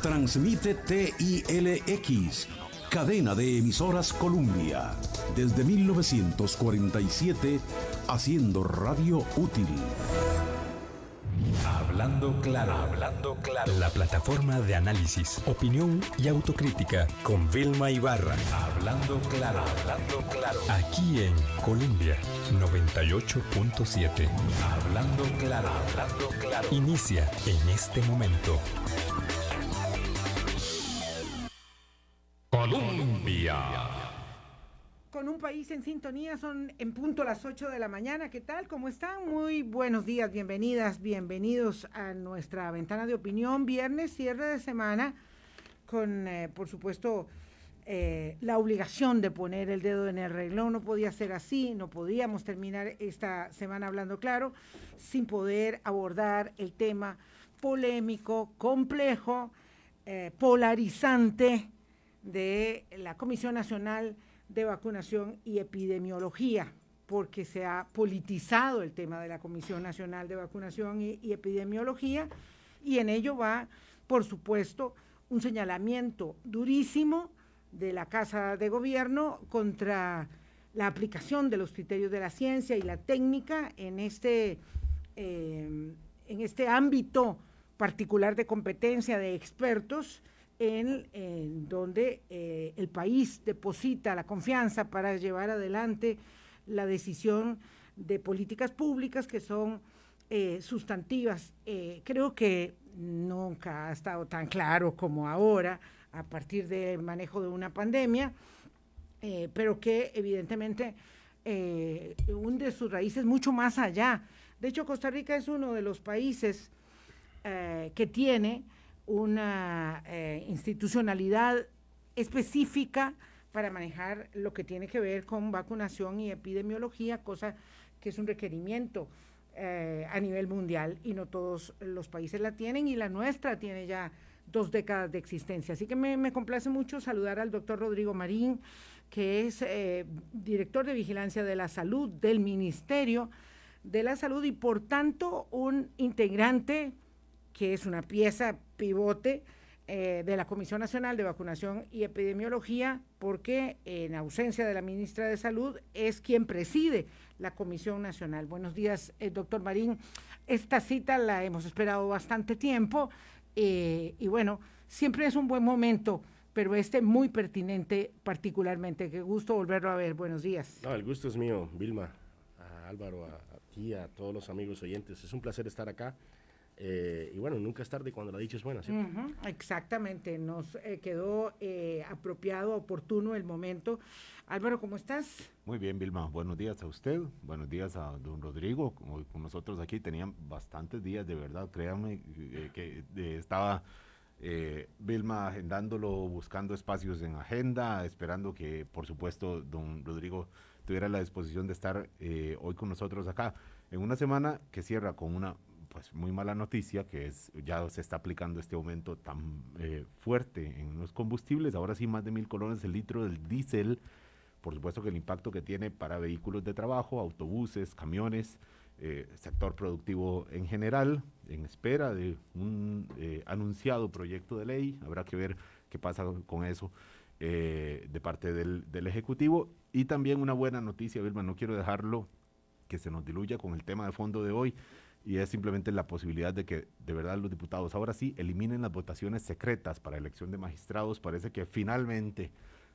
Transmite TILX, cadena de emisoras Columbia, desde 1947, haciendo radio útil. Hablando claro, hablando claro. La plataforma de análisis, opinión y autocrítica con Vilma Ibarra. Hablando claro, hablando claro. Aquí en Colombia 98.7. Hablando claro, hablando claro. Inicia en este momento. Con un país en sintonía, son en punto las 8 de la mañana. ¿Qué tal? ¿Cómo están? Muy buenos días, bienvenidas, bienvenidos a nuestra ventana de opinión. Viernes, cierre de semana, con, eh, por supuesto, eh, la obligación de poner el dedo en el reloj. No podía ser así, no podíamos terminar esta semana hablando claro, sin poder abordar el tema polémico, complejo, eh, polarizante de la Comisión Nacional de Vacunación y Epidemiología, porque se ha politizado el tema de la Comisión Nacional de Vacunación y, Epidemiología, y en ello va, por supuesto, un señalamiento durísimo de la Casa de Gobierno contra la aplicación de los criterios de la ciencia y la técnica en este, eh, en este ámbito particular de competencia de expertos en, donde eh, el país deposita la confianza para llevar adelante la decisión de políticas públicas que son eh, sustantivas. Eh, creo que nunca ha estado tan claro como ahora a partir del manejo de una pandemia, pero que evidentemente hunde sus raíces mucho más allá. De hecho, Costa Rica es uno de los países que tiene una eh, institucionalidad específica para manejar lo que tiene que ver con vacunación y epidemiología, cosa que es un requerimiento eh, a nivel mundial y no todos los países la tienen y la nuestra tiene ya dos décadas de existencia. Así que me, complace mucho saludar al doctor Rodrigo Marín, que es eh, director de Vigilancia de la Salud del Ministerio de la Salud y por tanto un integrante que es una pieza pivote eh, de la Comisión Nacional de Vacunación y Epidemiología, porque en ausencia de la ministra de Salud es quien preside la Comisión Nacional. Buenos días, eh, doctor Marín. Esta cita la hemos esperado bastante tiempo eh, y bueno, siempre es un buen momento pero este muy pertinente particularmente. Qué gusto volverlo a ver. Buenos días. el gusto es mío, Vilma, a Álvaro, a ti, a todos los amigos oyentes. Es un placer estar acá eh, y bueno, nunca es tarde cuando la dicha es buena, exactamente, nos eh, quedó eh, apropiado, oportuno el momento. Álvaro, ¿cómo estás? Muy bien, Vilma. Buenos días a usted, buenos días a don Rodrigo. Como con nosotros aquí tenían bastantes días, de verdad, créanme que estaba... Vilma agendándolo, buscando espacios en agenda, esperando que, por supuesto, don Rodrigo tuviera la disposición de estar hoy con nosotros acá, en una semana que cierra con una pues muy mala noticia, que es ya se está aplicando este aumento tan eh, fuerte en los combustibles, ahora sí más de mil colones el litro del diésel, por supuesto que el impacto que tiene para vehículos de trabajo, autobuses, camiones, eh, sector productivo en general, en espera de un eh, anunciado proyecto de ley, habrá que ver qué pasa con eso. de parte del, del Ejecutivo y también una buena noticia, Vilma, no quiero dejarlo que se nos diluya con el tema de fondo de hoy y es simplemente la posibilidad de que de verdad los diputados ahora sí eliminen las votaciones secretas para elección de magistrados. Parece que finalmente,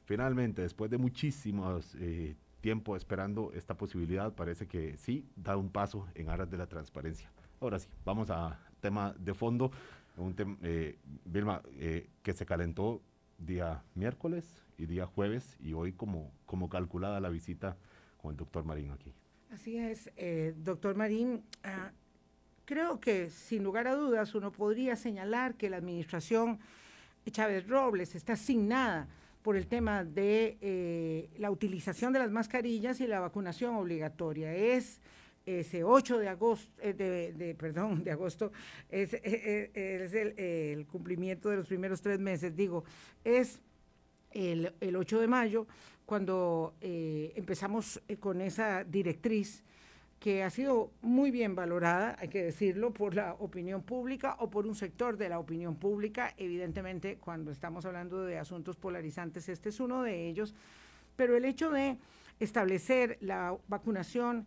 finalmente, después de muchísimos eh, tiempo esperando esta posibilidad, parece que sí da un paso en aras de la transparencia. Ahora sí, vamos a tema de fondo, un tema, eh, Vilma, eh, que se calentó día miércoles y día jueves y hoy como, como calculada la visita con el doctor Marín aquí. Así es, doctor Marín. Ah, Creo que, sin lugar a dudas, uno podría señalar que la administración Chávez Robles está asignada por el tema de eh, la utilización de las mascarillas y la vacunación obligatoria. Es ese 8 de agosto, eh, de, perdón, de agosto, es, eh, el, cumplimiento de los primeros tres meses, digo, es el, 8 de mayo cuando empezamos con esa directriz que ha sido muy bien valorada, hay que decirlo, por la opinión pública o por un sector de la opinión pública. Evidentemente, cuando estamos hablando de asuntos polarizantes, este es uno de ellos. Pero el hecho de establecer la vacunación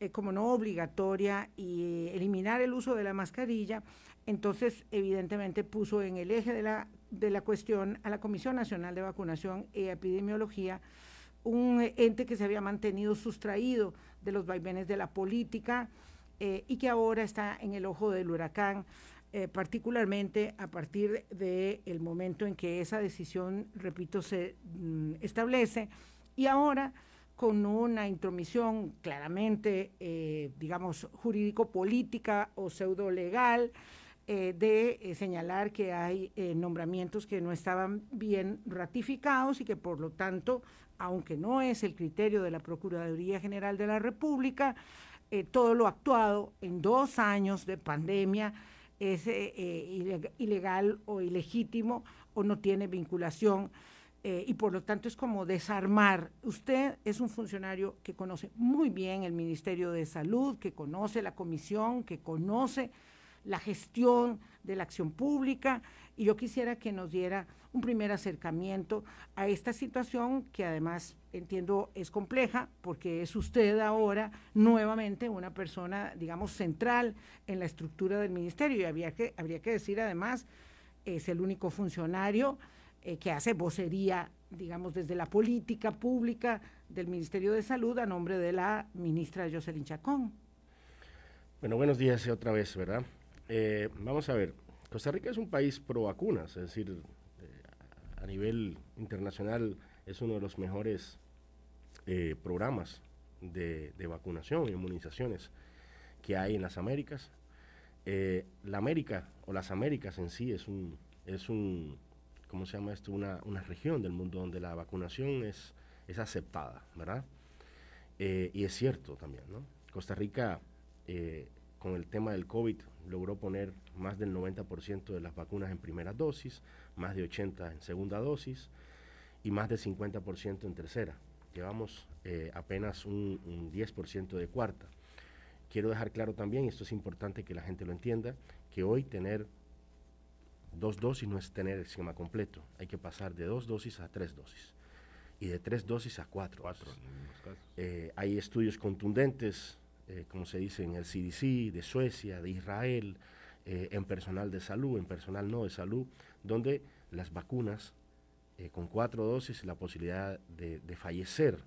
eh, como no obligatoria y eh, eliminar el uso de la mascarilla, entonces evidentemente puso en el eje de la, de la cuestión a la Comisión Nacional de Vacunación y Epidemiología, un ente que se había mantenido sustraído de los vaivenes de la política eh, y que ahora está en el ojo del huracán, eh, particularmente a partir del momento en que esa decisión, repito, se mm, establece y ahora con una intromisión claramente, eh, digamos, jurídico-política o pseudo-legal eh, de eh, señalar que hay eh, nombramientos que no estaban bien ratificados y que por lo tanto, aunque no es el criterio de la Procuraduría General de la República, todo lo actuado en dos años de pandemia es ilegal o ilegítimo o no tiene vinculación. y por lo tanto es como desarmar. Usted es un funcionario que conoce muy bien el Ministerio de Salud, que conoce la comisión, que conoce la gestión de la acción pública y yo quisiera que nos diera un primer acercamiento a esta situación que además entiendo es compleja porque es usted ahora nuevamente una persona, digamos, central en la estructura del ministerio y había que, habría que decir además es el único funcionario eh, que hace vocería, digamos, desde la política pública del Ministerio de Salud a nombre de la ministra Jocelyn Chacón. Bueno, buenos días eh, otra vez, ¿verdad? Eh, vamos a ver, Costa Rica es un país pro vacunas, es decir, eh, a nivel internacional es uno de los mejores eh, programas de, de vacunación y inmunizaciones que hay en las Américas. la América o las Américas en sí es un, es un ¿cómo se llama esto? Una, una región del mundo donde la vacunación es, es aceptada, ¿verdad? y es cierto también, ¿no? Costa Rica eh, con el tema del COVID logró poner más del 90% de las vacunas en primera dosis, más de 80% en segunda dosis y más de 50% en tercera. Llevamos eh, apenas un, 10% de cuarta. Quiero dejar claro también, y esto es importante que la gente lo entienda, que hoy tener dos dosis no es tener el esquema completo. Hay que pasar de dos dosis a tres dosis y de tres dosis a cuatro. Eh, hay estudios contundentes eh, como se dice, en el CDC, de Suecia, de Israel, eh, en personal de salud, en personal no de salud, donde las vacunas eh, con cuatro dosis, la posibilidad de, fallecer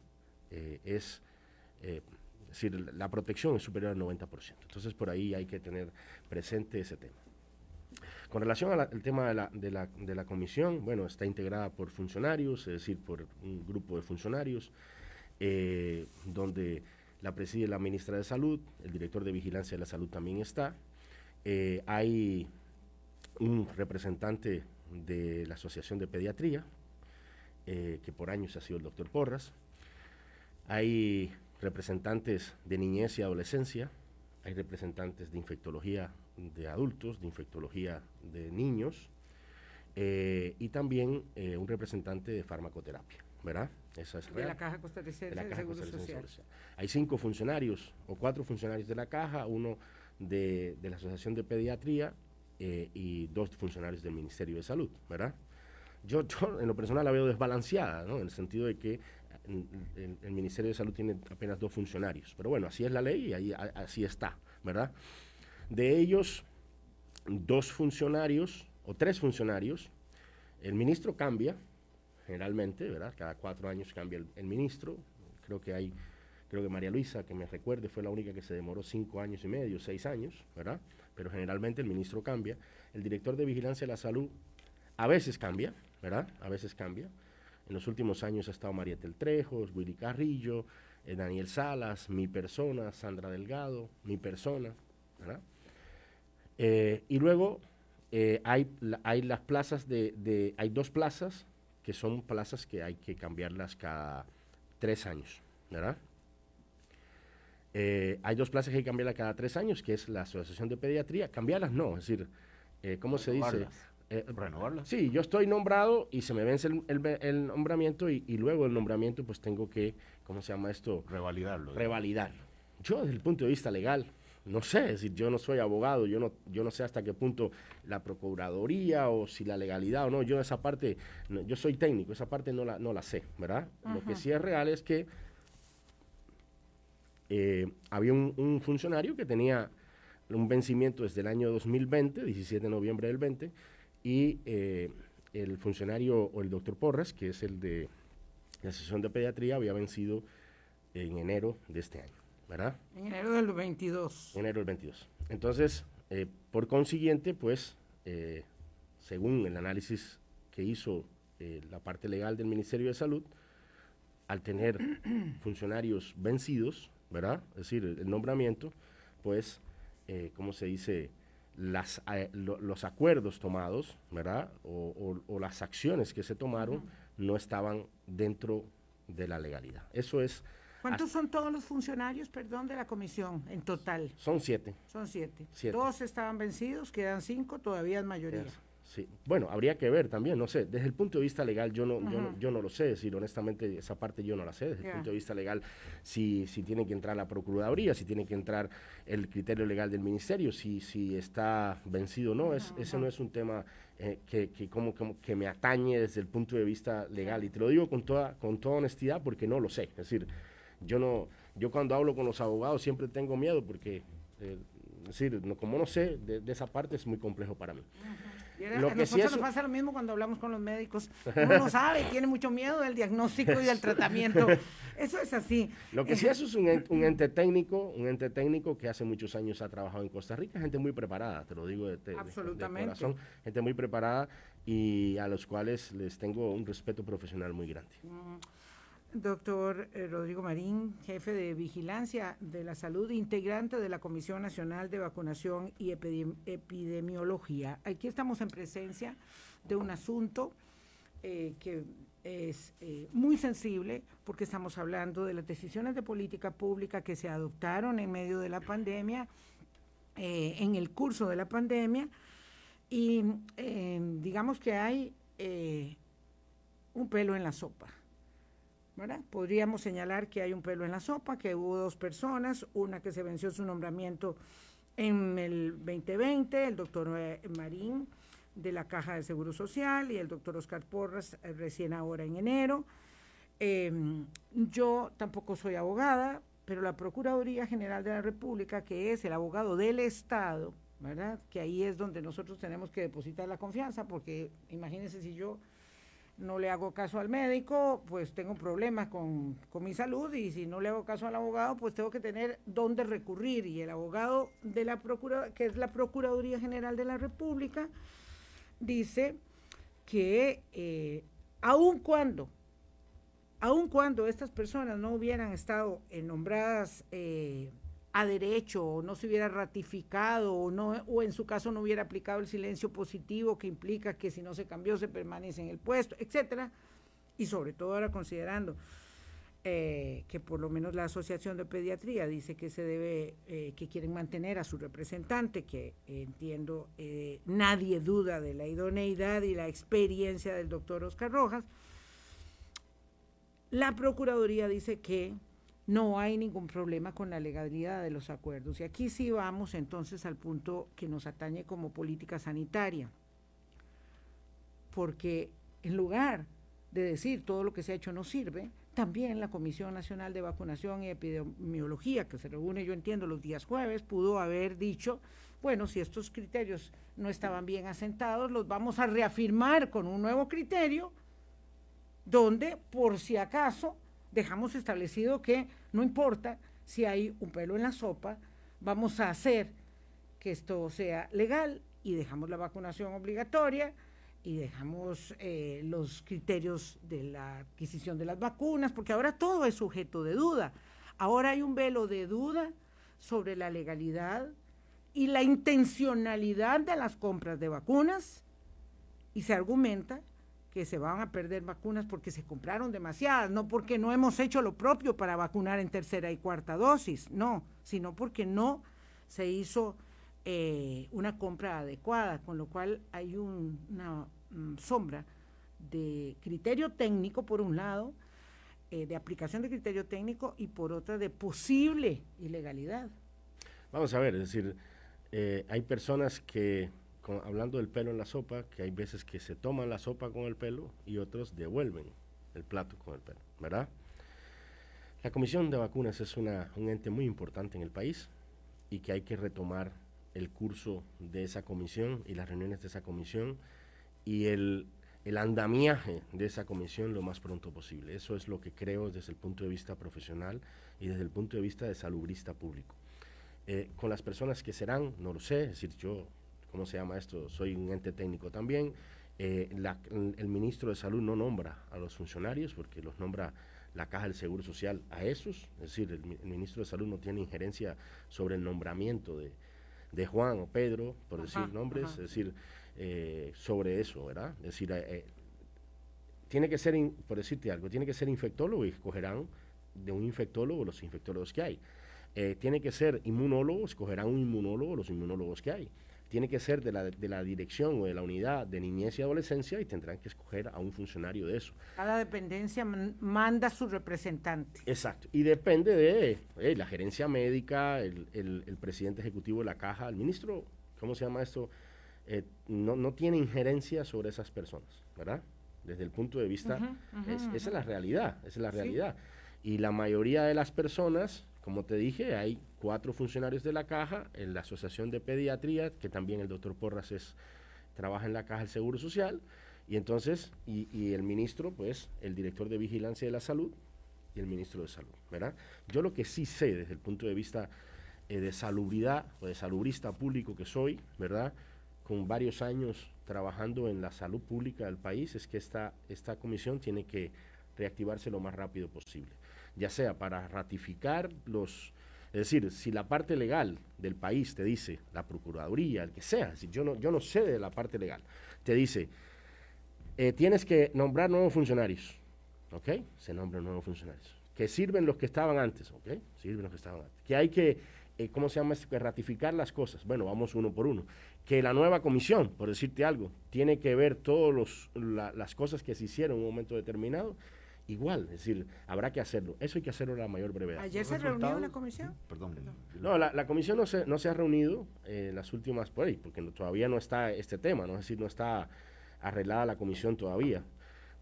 es, es decir, la protección es superior al 90%. Entonces por ahí hay que tener presente ese tema. Con relación al tema de la, comisión, bueno, está integrada por funcionarios, es decir, por un grupo de funcionarios, donde la preside la ministra de Salud, el director de Vigilancia de la Salud también está. Eh, hay un representante de la Asociación de Pediatría, eh, que por años ha sido el doctor Porras. Hay representantes de niñez y adolescencia, hay representantes de infectología de adultos, de infectología de niños, eh, y también un representante de farmacoterapia, ¿verdad? de la Caja Hay cinco funcionarios o cuatro funcionarios de la Caja, uno de, la Asociación de Pediatría eh, y dos funcionarios del Ministerio de Salud, ¿verdad? Yo, en lo personal la veo desbalanceada, ¿no? En el sentido de que eh, el, Ministerio de Salud tiene apenas dos funcionarios. Pero bueno, así es la ley y así está, ¿verdad? De ellos, dos funcionarios o tres funcionarios, el ministro cambia, generalmente, ¿verdad? Cada cuatro años cambia el, ministro. Creo que hay, creo que María Luisa, que me recuerde, fue la única que se demoró cinco años y medio, seis años, ¿verdad? Pero generalmente el ministro cambia. El director de Vigilancia de la Salud a veces cambia, ¿verdad? A veces cambia. En los últimos años ha estado María Teltrejos, Willy Carrillo, eh, Daniel Salas, mi persona, Sandra Delgado, mi persona, ¿verdad? Eh, y luego eh, hay, hay las plazas de, hay dos plazas que son plazas que hay que cambiarlas cada tres años, ¿verdad? Eh, hay dos plazas que hay que cambiarlas cada tres años, que es la Asociación de Pediatría. Cambiarlas no, es decir, eh, ¿cómo se dice? Eh, Renovarlas. Sí, yo estoy nombrado y se me vence el, nombramiento y, y, luego el nombramiento pues tengo que, ¿cómo se llama esto? Revalidarlo. Revalidarlo. Yo desde el punto de vista legal, no sé, es decir, yo no soy abogado, yo no, yo no sé hasta qué punto la Procuraduría o si la legalidad o no, yo esa parte, yo soy técnico, esa parte no la, no la sé, ¿verdad? Lo que sí es real es que eh, había un, funcionario que tenía un vencimiento desde el año 2020, 17 de noviembre del 20, y eh, el funcionario o el doctor Porras, que es el de la sesión de pediatría, había vencido en enero de este año. ¿verdad? En enero del 22. Enero del 22. Entonces, eh, por consiguiente, pues, eh, según el análisis que hizo eh, la parte legal del Ministerio de Salud, al tener funcionarios vencidos, ¿verdad? Es decir, el, nombramiento, pues, ¿cómo se dice? Las, los acuerdos tomados, ¿verdad? O, o, las acciones que se tomaron no estaban dentro de la legalidad. Eso es ¿Cuántos son todos los funcionarios, perdón, de la comisión en total? Son siete. Son siete. Todos estaban vencidos, quedan cinco, todavía es mayoría. Sí. Bueno, habría que ver también, no sé, desde el punto de vista legal yo no, yo lo sé, es decir honestamente esa parte yo no la sé, desde el punto de vista legal si, si tiene que entrar la Procuraduría, si tiene que entrar el criterio legal del Ministerio, si, si está vencido o no, es, ese no es un tema eh, que, que me atañe desde el punto de vista legal y te lo digo con toda, con toda honestidad porque no lo sé, es decir... Yo no, yo cuando hablo con los abogados siempre tengo miedo porque, eh, decir, no, como no sé de, esa parte es muy complejo para mí. Lo que nosotros nos pasa lo mismo cuando hablamos con los médicos. Uno no sabe, tiene mucho miedo del diagnóstico y del tratamiento. Eso es así. Lo que sí eh, es un, ente técnico, un ente técnico que hace muchos años ha trabajado en Costa Rica, gente muy preparada, te lo digo de, corazón, gente muy preparada y a los cuales les tengo un respeto profesional muy grande. Mm. Doctor eh, Rodrigo Marín, jefe de Vigilancia de la Salud, integrante de la Comisión Nacional de Vacunación y Epidemiología. Aquí estamos en presencia de un asunto eh, que es eh, muy sensible porque estamos hablando de las decisiones de política pública que se adoptaron en medio de la pandemia, en el curso de la pandemia, y digamos que hay un pelo en la sopa Podríamos señalar que hay un pelo en la sopa, que hubo dos personas, una que se venció su nombramiento en el 2020, el doctor eh, Marín de la Caja de Seguro Social y el doctor Oscar Porras eh, recién ahora en enero. Em, yo tampoco soy abogada, pero la Procuraduría General de la República, que es el abogado del Estado, ¿verdad? Que ahí es donde nosotros tenemos que depositar la confianza, porque imagínense si yo no le hago caso al médico, pues tengo problemas con, mi salud y si no le hago caso al abogado, pues tengo que tener dónde recurrir. Y el abogado de la que es la Procuraduría General de la República, dice que eh, aun cuando, aun cuando estas personas no hubieran estado nombradas eh, a derecho o no se hubiera ratificado o, no, o en su caso no hubiera aplicado el silencio positivo que implica que si no se cambió se permanece en el puesto, etcétera. Y sobre todo ahora considerando eh, que por lo menos la Asociación de Pediatría dice que se debe, eh, que quieren mantener a su representante, que entiendo eh, nadie duda de la idoneidad y la experiencia del doctor Oscar Rojas. La Procuraduría dice que no hay ningún problema con la legalidad de los acuerdos. Y aquí sí vamos entonces al punto que nos atañe como política sanitaria, porque en lugar de decir todo lo que se ha hecho no sirve, también la Comisión Nacional de Vacunación y Epidemiología, que se reúne, yo entiendo, los días jueves, pudo haber dicho, bueno, si estos criterios no estaban bien asentados, los vamos a reafirmar con un nuevo criterio, donde, por si acaso, dejamos establecido que no importa si hay un pelo en la sopa, vamos a hacer que esto sea legal y dejamos la vacunación obligatoria y dejamos eh, los criterios de la adquisición de las vacunas, porque ahora todo es sujeto de duda. Ahora hay un velo de duda sobre la legalidad y la intencionalidad de las compras de vacunas y se argumenta que se van a perder vacunas porque se compraron demasiadas, no porque no hemos hecho lo propio para vacunar en tercera y cuarta dosis, no, sino porque no se hizo eh, una compra adecuada, con lo cual hay una mm, sombra de criterio técnico por un lado, eh, de aplicación de criterio técnico y por otra de posible ilegalidad. Vamos a ver, es decir, eh, hay personas que hablando del pelo en la sopa, que hay veces que se toman la sopa con el pelo y otros devuelven el plato con el pelo, ¿verdad? La Comisión de Vacunas es una, un ente muy importante en el país y que hay que retomar el curso de esa comisión y las reuniones de esa comisión y el, el andamiaje de esa comisión lo más pronto posible. Eso es lo que creo desde el punto de vista profesional y desde el punto de vista de salubrista público. Eh, con las personas que serán, no lo sé, es decir, yo ¿cómo se llama esto? Soy un ente técnico también. Eh, el ministro de Salud no nombra a los funcionarios porque los nombra la Caja del Seguro Social a esos. Es decir, el, ministro de Salud no tiene injerencia sobre el nombramiento de, Juan o Pedro, por decir nombres, es decir, eh, sobre eso, ¿verdad? Es decir, eh, tiene que ser, por decirte algo, tiene que ser infectólogo y escogerán de un infectólogo los infectólogos que hay. tiene que ser inmunólogo, escogerán un inmunólogo los inmunólogos que hay tiene que ser de la, dirección o de la unidad de niñez y adolescencia y tendrán que escoger a un funcionario de eso. Cada dependencia manda su representante. Exacto. Y depende de la gerencia médica, el, presidente ejecutivo de la caja, el ministro, ¿cómo se llama esto? Eh, no, tiene injerencia sobre esas personas, ¿verdad? Desde el punto de vista, esa es la realidad, esa es la realidad. Y la mayoría de las personas como te dije, hay cuatro funcionarios de la caja, en la Asociación de Pediatría, que también el doctor Porras es, trabaja en la caja del Seguro Social, y entonces, y, el ministro, pues, el director de Vigilancia de la Salud y el ministro de Salud, ¿verdad? Yo lo que sí sé desde el punto de vista eh, de salubridad o de salubrista público que soy, ¿verdad? Con varios años trabajando en la salud pública del país, es que esta comisión tiene que reactivarse lo más rápido posible ya sea para ratificar los... Es decir, si la parte legal del país te dice, la Procuraduría, el que sea, si yo, no, yo no sé de la parte legal, te dice, eh, tienes que nombrar nuevos funcionarios, ¿ok? Se nombran nuevos funcionarios. Que sirven los que estaban antes, ¿ok? Sirven los que estaban antes. Que hay que eh, ¿cómo se llama? Que ratificar las cosas. Bueno, vamos uno por uno. Que la nueva comisión, por decirte algo, tiene que ver todas las cosas que se hicieron en un momento determinado igual. Es decir, habrá que hacerlo. Eso hay que hacerlo a la mayor brevedad. ¿Ayer se reunió la comisión? Perdón. No, la, comisión no se, no se ha reunido en las últimas, por ahí, porque todavía no está este tema, ¿no? es decir, no está arreglada la comisión todavía.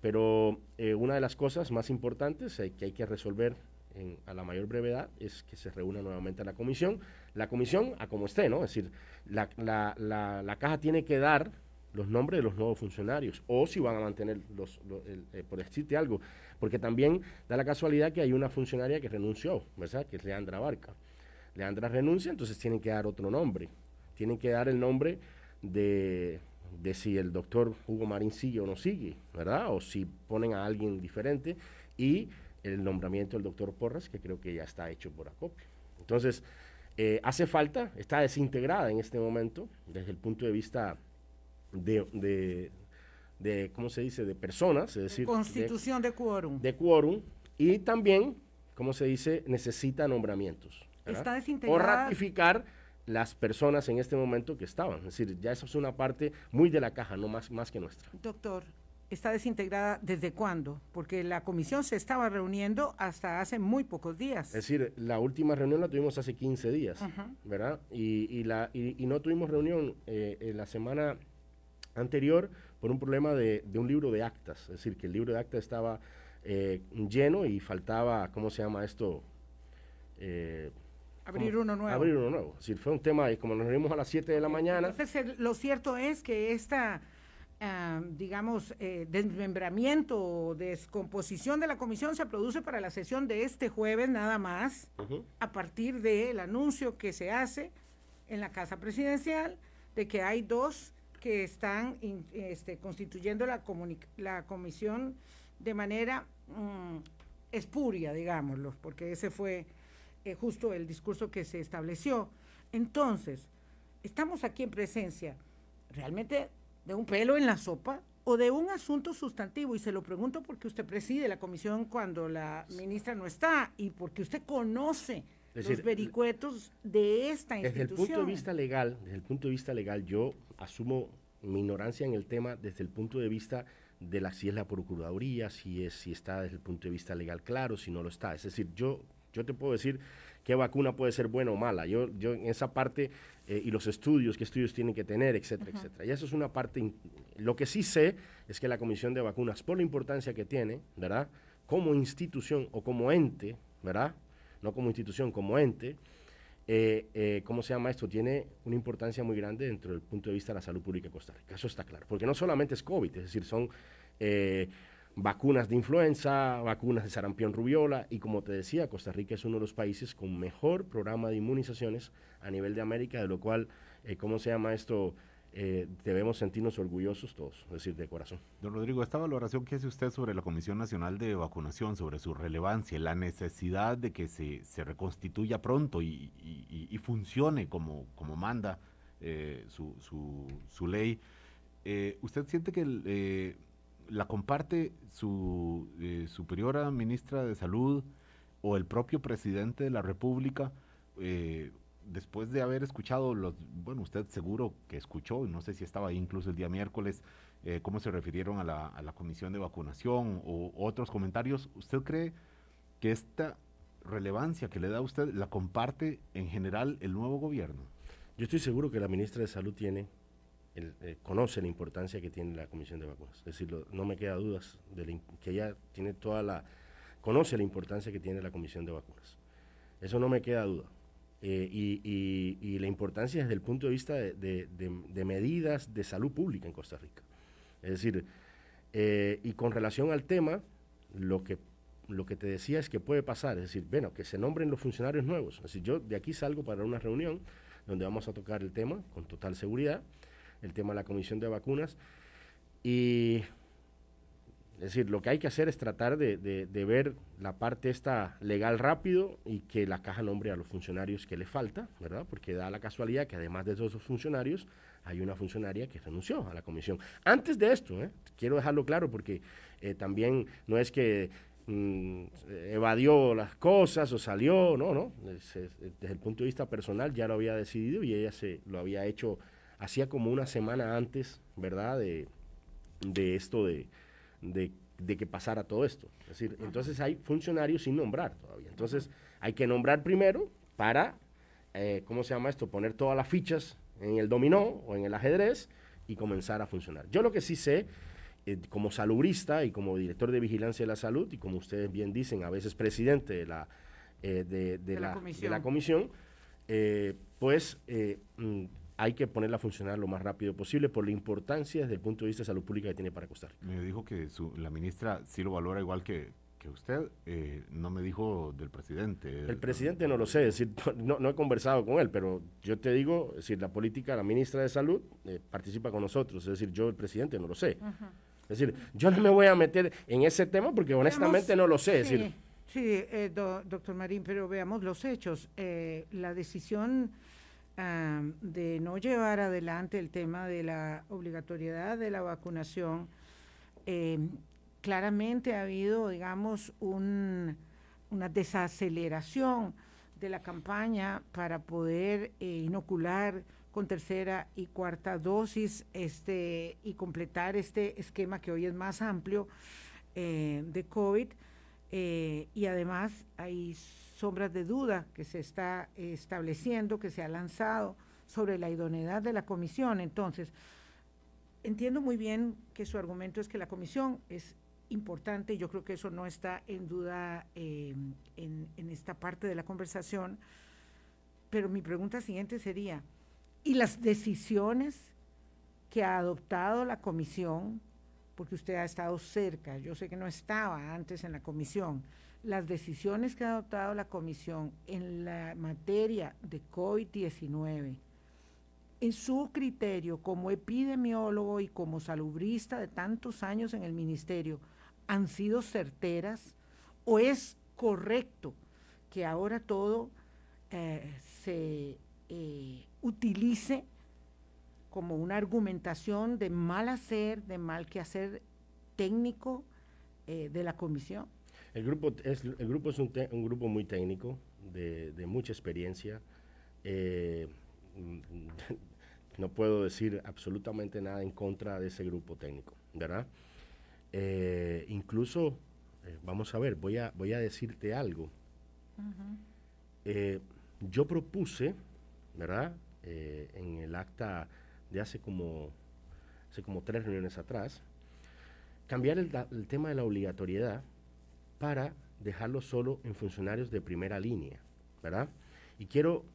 Pero eh, una de las cosas más importantes eh, que hay que resolver a la mayor brevedad es que se reúna nuevamente la comisión. La comisión, a como esté, ¿no? Es decir, la, caja tiene que dar los nombres de los nuevos funcionarios o si van a mantener los, eh, por decirte algo porque también da la casualidad que hay una funcionaria que renunció, ¿verdad? Que es Leandra Barca. Leandra renuncia, entonces tienen que dar otro nombre. Tienen que dar el nombre de, si el doctor Hugo Marín sigue o no sigue, ¿verdad? O si ponen a alguien diferente y el nombramiento del doctor Porras, que creo que ya está hecho por acopio. Entonces, eh, hace falta, está desintegrada en este momento desde el punto de vista de, de, ¿cómo se dice?, de personas, es decir... Constitución de, quórum. De quórum, y también, ¿cómo se dice?, necesita nombramientos. Está desintegrada. O ratificar las personas en este momento que estaban. Es decir, ya eso es una parte muy de la caja, no más, más que nuestra. Doctor, ¿está desintegrada desde cuándo? Porque la comisión se estaba reuniendo hasta hace muy pocos días. Es decir, la última reunión la tuvimos hace 15 días, ¿verdad? Y, y la, y, no tuvimos reunión eh, en la semana anterior por un problema de, un libro de actas. Es decir, que el libro de actas estaba eh, lleno y faltaba, ¿cómo se llama esto? Eh, Abrir uno nuevo. Abrir uno nuevo. Es fue un tema, y como nos reunimos a las 7 de la mañana. Entonces, lo cierto es que esta, digamos, eh, desmembramiento o descomposición de la comisión se produce para la sesión de este jueves nada más, a partir del anuncio que se hace en la Casa Presidencial de que hay dos que están este, constituyendo la, comisión de manera mm, espuria, digámoslo, porque ese fue eh, justo el discurso que se estableció. Entonces, estamos aquí en presencia realmente de un pelo en la sopa o de un asunto sustantivo, y se lo pregunto porque usted preside la comisión cuando la ministra no está y porque usted conoce los vericuetos de esta institución. Desde el punto de vista legal, desde el punto de vista legal, yo asumo mi ignorancia en el tema desde el punto de vista de si es la procuraduría, si es si está desde el punto de vista legal claro, si no lo está. Es decir, yo yo te puedo decir qué vacuna puede ser buena o mala. Yo, yo en esa parte, eh, y los estudios, qué estudios tienen que tener, etcétera, etcétera. Y eso es una parte. Lo que sí sé es que la Comisión de Vacunas, por la importancia que tiene, ¿verdad? Como institución o como ente, ¿verdad? no como institución, como ente, eh, eh, ¿cómo se llama esto? Tiene una importancia muy grande dentro del punto de vista de la salud pública de Costa Rica. Eso está claro. Porque no solamente es COVID, es decir, son eh, vacunas de influenza, vacunas de sarampión rubiola, y como te decía, Costa Rica es uno de los países con mejor programa de inmunizaciones a nivel de América, de lo cual, ¿cómo se llama esto? Eh, debemos sentirnos orgullosos todos, es decir, de corazón. Don Rodrigo, esta valoración que hace usted sobre la Comisión Nacional de Vacunación, sobre su relevancia, la necesidad de que se, reconstituya pronto y, funcione como, como manda eh, su, su, ley, eh, ¿usted siente que la comparte su superiora ministra de Salud o el propio presidente de la República? después de haber escuchado los, bueno, usted seguro que escuchó, no sé si estaba ahí incluso el día miércoles, eh, cómo se refirieron a la, comisión de vacunación o otros comentarios, ¿usted cree que esta relevancia que le da a usted la comparte en general el nuevo gobierno? Yo estoy seguro que la ministra de Salud tiene, eh, conoce la importancia que tiene la comisión de vacunas. Es decir, no me queda dudas que ella tiene toda la, conoce la importancia que tiene la comisión de vacunas. Eso no me queda duda. Eh, y, la importancia desde el punto de vista de, medidas de salud pública en Costa Rica. Es decir, eh, y con relación al tema, lo que, lo que te decía es que puede pasar, es decir, bueno, que se nombren los funcionarios nuevos. Es decir, yo de aquí salgo para una reunión donde vamos a tocar el tema con total seguridad, el tema de la comisión de vacunas, y es decir, lo que hay que hacer es tratar de, ver la parte esta legal rápido y que la caja nombre a los funcionarios que le falta, ¿verdad? Porque da la casualidad que además de esos funcionarios, hay una funcionaria que renunció a la comisión. Antes de esto, ¿eh? quiero dejarlo claro porque eh, también no es que mm, evadió las cosas o salió, no, no. Desde, el punto de vista personal ya lo había decidido y ella se lo había hecho hacía como una semana antes, ¿verdad? de esto de, de, que pasara todo esto. Es decir, entonces hay funcionarios sin nombrar todavía. Entonces hay que nombrar primero para, eh, ¿cómo se llama esto? Poner todas las fichas en el dominó o en el ajedrez y comenzar a funcionar. Yo lo que sí sé, eh, como salubrista y como director de vigilancia de la salud, y como ustedes bien dicen, a veces presidente de la, eh, de, la, comisión, pues mm, hay que ponerla a funcionar lo más rápido posible por la importancia desde el punto de vista de salud pública que tiene para costar. Me dijo que la ministra sí lo valora igual que, usted eh, no me dijo del presidente. El presidente no lo sé, decir, no, he conversado con él, pero yo te digo, es la política, la ministra de Salud eh, participa con nosotros, es decir, yo el presidente no lo sé. Es decir, yo no me voy a meter en ese tema porque honestamente no lo sé. sí, eh, doctor Marín, pero veamos los hechos. la decisión de no llevar adelante el tema de la obligatoriedad de la vacunación, em, claramente ha habido, digamos, una desaceleración de la campaña para poder eh, inocular con tercera y cuarta dosis este, y completar este esquema que hoy es más amplio eh, de COVID. Eh, y además hay sombras de duda que se está eh, estableciendo, que se ha lanzado sobre la idoneidad de la comisión. Entonces, entiendo muy bien que su argumento es que la comisión es importante, yo creo que eso no está en duda eh, en, en, esta parte de la conversación, pero mi pregunta siguiente sería, ¿y las decisiones que ha adoptado la comisión? Porque usted ha estado cerca, yo sé que no estaba antes en la comisión, las decisiones que ha adoptado la Comisión en la materia de COVID-19, en su criterio como epidemiólogo y como salubrista de tantos años en el ministerio, han sido certeras o es correcto que ahora todo eh, se eh, utilice como una argumentación de mal hacer, de mal quehacer técnico eh, de la comisión? El grupo es, el grupo es un, grupo muy técnico, de, mucha experiencia. Eh, no puedo decir absolutamente nada en contra de ese grupo técnico, ¿verdad? Eh, incluso, eh, vamos a ver, voy a, voy a decirte algo. yo propuse, ¿verdad? en el acta de hace como, hace como tres reuniones atrás, cambiar el, el tema de la obligatoriedad para dejarlo solo en funcionarios de primera línea, ¿verdad? Y quiero,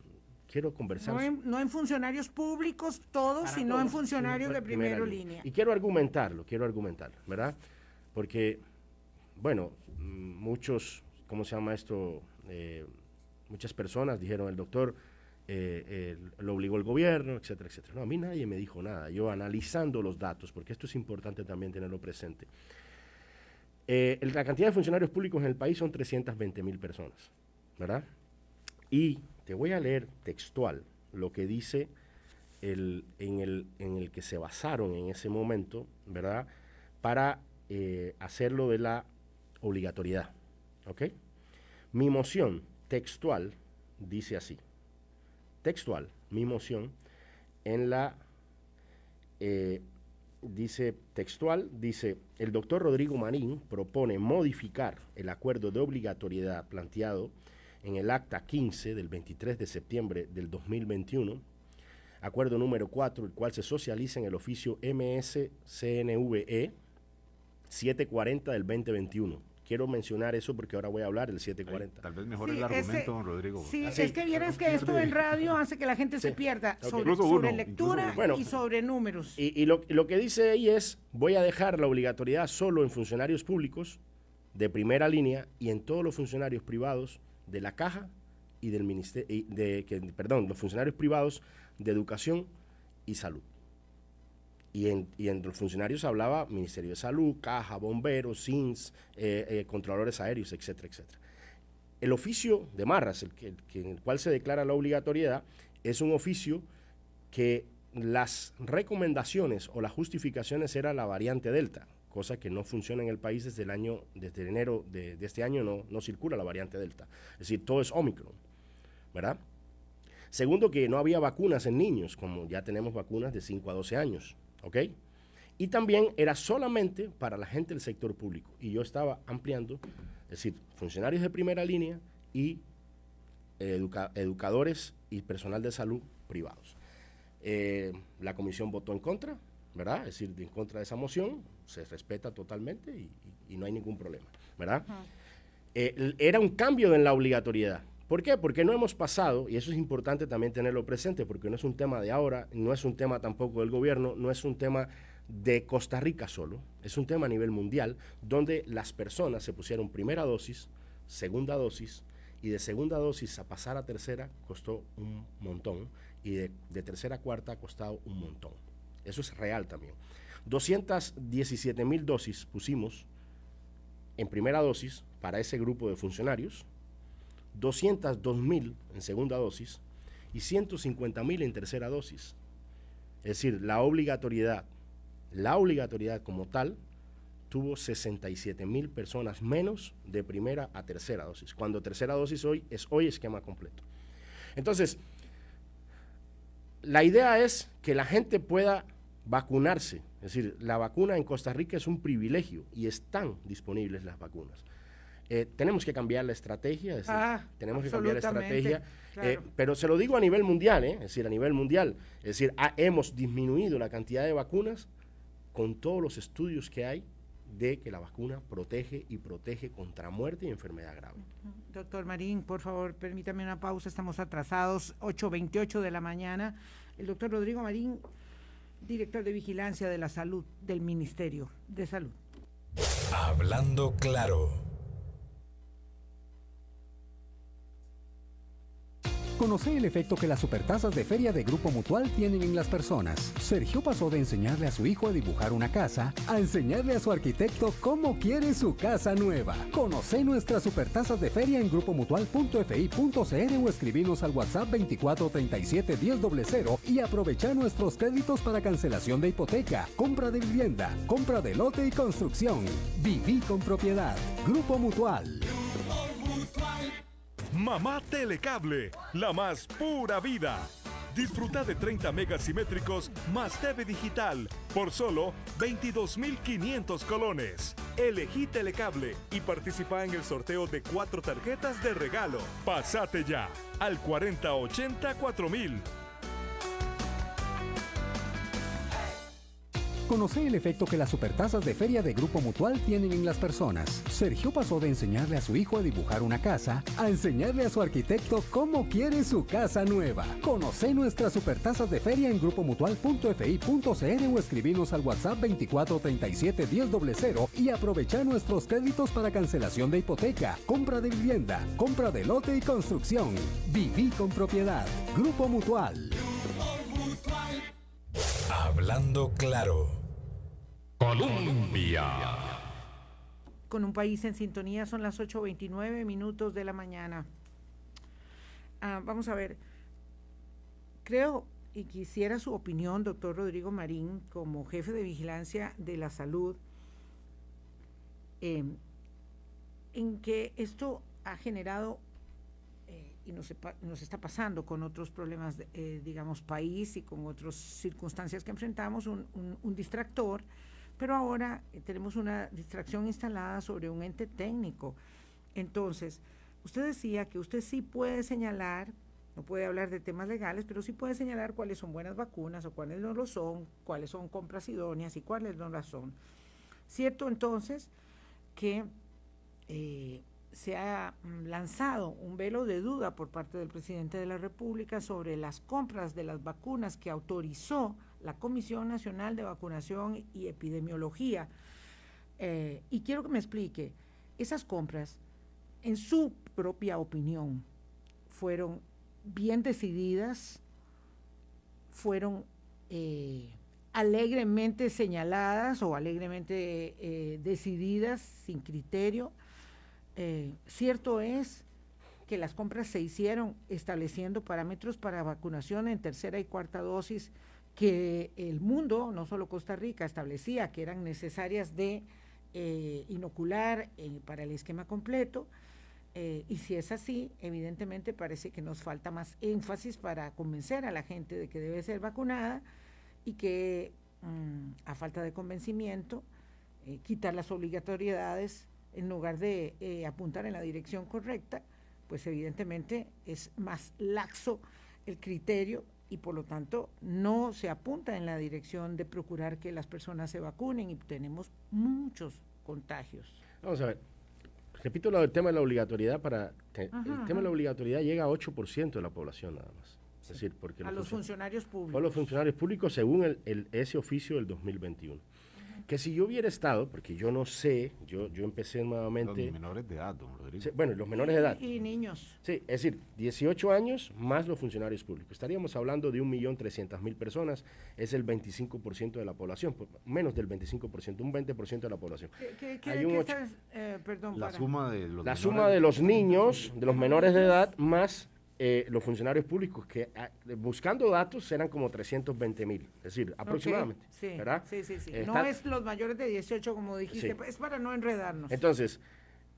quiero conversar... No en, funcionarios públicos todos, sino en funcionarios de primera, línea. Y quiero argumentarlo, quiero argumentarlo, ¿verdad? Porque, bueno, muchos, ¿cómo se llama esto? Eh, muchas personas dijeron, el doctor eh, lo obligó el gobierno, etcétera, etcétera. No, a mí nadie me dijo nada. Yo analizando los datos, porque esto es importante también tenerlo presente. Eh, la cantidad de funcionarios públicos en el país son 320.000 mil personas, ¿verdad? Y te voy a leer textual lo que dice el, en, el, que se basaron en ese momento, ¿verdad? Para eh, hacerlo de la obligatoriedad, ¿ok? Mi moción textual dice así, textual, mi moción en la... Eh, dice textual, dice, el doctor Rodrigo Marín propone modificar el acuerdo de obligatoriedad planteado en el acta 15 del 23 de septiembre del 2021, acuerdo número 4, el cual se socializa en el oficio MSCNVE 740 del 2021 quiero mencionar eso porque ahora voy a hablar el 740. tal vez mejor el argumento, don Rodrigo. Sí, es que vieras que esto en radio hace que la gente se pierda sobre, lectura y sobre números. Y, lo, que dice ahí es, voy a dejar la obligatoriedad solo en funcionarios públicos de primera línea y en todos los funcionarios privados de la caja y del ministerio, de, perdón, los funcionarios privados de educación y salud. Y, en, y, entre los funcionarios hablaba Ministerio de Salud, Caja, Bomberos, SINS, eh, eh, Controladores Aéreos, etcétera, etcétera. El oficio de Marras, el en el cual se declara la obligatoriedad, es un oficio que las recomendaciones o las justificaciones era la variante Delta, cosa que no funciona en el país desde el año, desde enero de, este año no, no circula la variante Delta. Es decir, todo es Omicron, ¿verdad? Segundo, que no había vacunas en niños, como ya tenemos vacunas de 5 a 12 años. ¿ok? Y también era solamente para la gente del sector público. Y yo estaba ampliando, es decir, funcionarios de primera línea y eh, educadores y personal de salud privados. Eh, la comisión votó en contra, ¿verdad? Es decir, en contra de esa moción, se respeta totalmente y, no hay ningún problema, ¿verdad? Eh, era un cambio en la obligatoriedad. ¿Por qué? Porque no hemos pasado, y eso es importante también tenerlo presente, porque no es un tema de ahora, no es un tema tampoco del gobierno, no es un tema de Costa Rica solo, es un tema a nivel mundial, donde las personas se pusieron primera dosis, segunda dosis, y de segunda dosis a pasar a tercera costó un montón, y de, tercera a cuarta ha costado un montón. Eso es real también. 217 mil dosis pusimos en primera dosis para ese grupo de funcionarios, mil en segunda dosis y mil en tercera dosis. Es decir, la obligatoriedad, la obligatoriedad como tal, tuvo 67 mil personas menos de primera a tercera dosis, cuando tercera dosis hoy es hoy esquema completo. Entonces, la idea es que la gente pueda vacunarse. Es decir, la vacuna en Costa Rica es un privilegio y están disponibles las vacunas. Eh, tenemos que cambiar la estrategia, ah, tenemos que cambiar la estrategia, eh, pero se lo digo a nivel mundial, eh, es decir, a nivel mundial, es decir, hemos disminuido la cantidad de vacunas con todos los estudios que hay de que la vacuna protege y protege contra muerte y enfermedad grave. Doctor Marín, por favor, permítame una pausa, estamos atrasados, 8.28 de la mañana. El doctor Rodrigo Marín, director de Vigilancia de la Salud del Ministerio de Salud. Hablando claro. Conoce el efecto que las supertasas de feria de Grupo Mutual tienen en las personas. Sergio pasó de enseñarle a su hijo a dibujar una casa a enseñarle a su arquitecto cómo quiere su casa nueva. Conoce nuestras supertasas de feria en grupomutual.fi.cr o escribimos al WhatsApp 2437 1000 y aprovecha nuestros créditos para cancelación de hipoteca, compra de vivienda, compra de lote y construcción. Viví con propiedad. Grupo Mutual. Mamá Telecable, la más pura vida. Disfruta de 30 megas simétricos más TV digital por solo 22.500 colones. Elegí Telecable y participa en el sorteo de cuatro tarjetas de regalo. Pásate ya al 4080 4000 Conoce el efecto que las supertasas de feria de Grupo Mutual tienen en las personas. Sergio pasó de enseñarle a su hijo a dibujar una casa a enseñarle a su arquitecto cómo quiere su casa nueva. Conoce nuestras supertasas de feria en grupomutual.fi.cr o escribinos al WhatsApp 2437 1000 y aprovecha nuestros créditos para cancelación de hipoteca, compra de vivienda, compra de lote y construcción. Viví con propiedad. Grupo Mutual. Grupo Mutual. Hablando claro. Colombia. Con un país en sintonía son las 8.29 minutos de la mañana. Ah, vamos a ver. Creo y quisiera su opinión, doctor Rodrigo Marín, como jefe de vigilancia de la salud, eh, en que esto ha generado y nos, está pasando con otros problemas, eh, digamos, país y con otras circunstancias que enfrentamos, un, distractor, pero ahora eh, tenemos una distracción instalada sobre un ente técnico. Entonces, usted decía que usted sí puede señalar, no puede hablar de temas legales, pero sí puede señalar cuáles son buenas vacunas o cuáles no lo son, cuáles son compras idóneas y cuáles no las son. ¿Cierto entonces que... Eh, se ha mm, lanzado un velo de duda por parte del presidente de la República sobre las compras de las vacunas que autorizó la Comisión Nacional de Vacunación y Epidemiología. Eh, y quiero que me explique, esas compras, en su propia opinión, fueron bien decididas, fueron eh, alegremente señaladas o alegremente eh, decididas sin criterio eh, cierto es que las compras se hicieron estableciendo parámetros para vacunación en tercera y cuarta dosis que el mundo, no solo Costa Rica, establecía que eran necesarias de eh, inocular eh, para el esquema completo. y si es así, evidentemente parece que nos falta más énfasis para convencer a la gente de que debe ser vacunada y que mm, a falta de convencimiento, quitar las obligatoriedades en lugar de eh, apuntar en la dirección correcta, pues evidentemente es más laxo el criterio y por lo tanto no se apunta en la dirección de procurar que las personas se vacunen y tenemos muchos contagios. Vamos a ver, repito lo del tema de la obligatoriedad para el tema de la obligatoriedad llega a 8% de la población nada más. Es decir, porque a los funcionarios públicos. A los funcionarios públicos según ese oficio del 2021. Que si yo hubiera estado, porque yo no sé, yo, yo empecé nuevamente... Los menores de edad, don Rodrigo. bueno, los menores de edad. Y, niños. Sí, es decir, 18 años más los funcionarios públicos. Estaríamos hablando de 1.300.000 personas, es el 25% de la población, menos del 25%, un 20% de la población. ¿Qué, la de La suma de los niños, de los menores de edad, más eh, los funcionarios públicos que ah, buscando datos eran como 320 mil, es decir, aproximadamente. ¿verdad? sí, sí, sí. no es los mayores de 18 como dijiste, pues, es para no enredarnos. Entonces,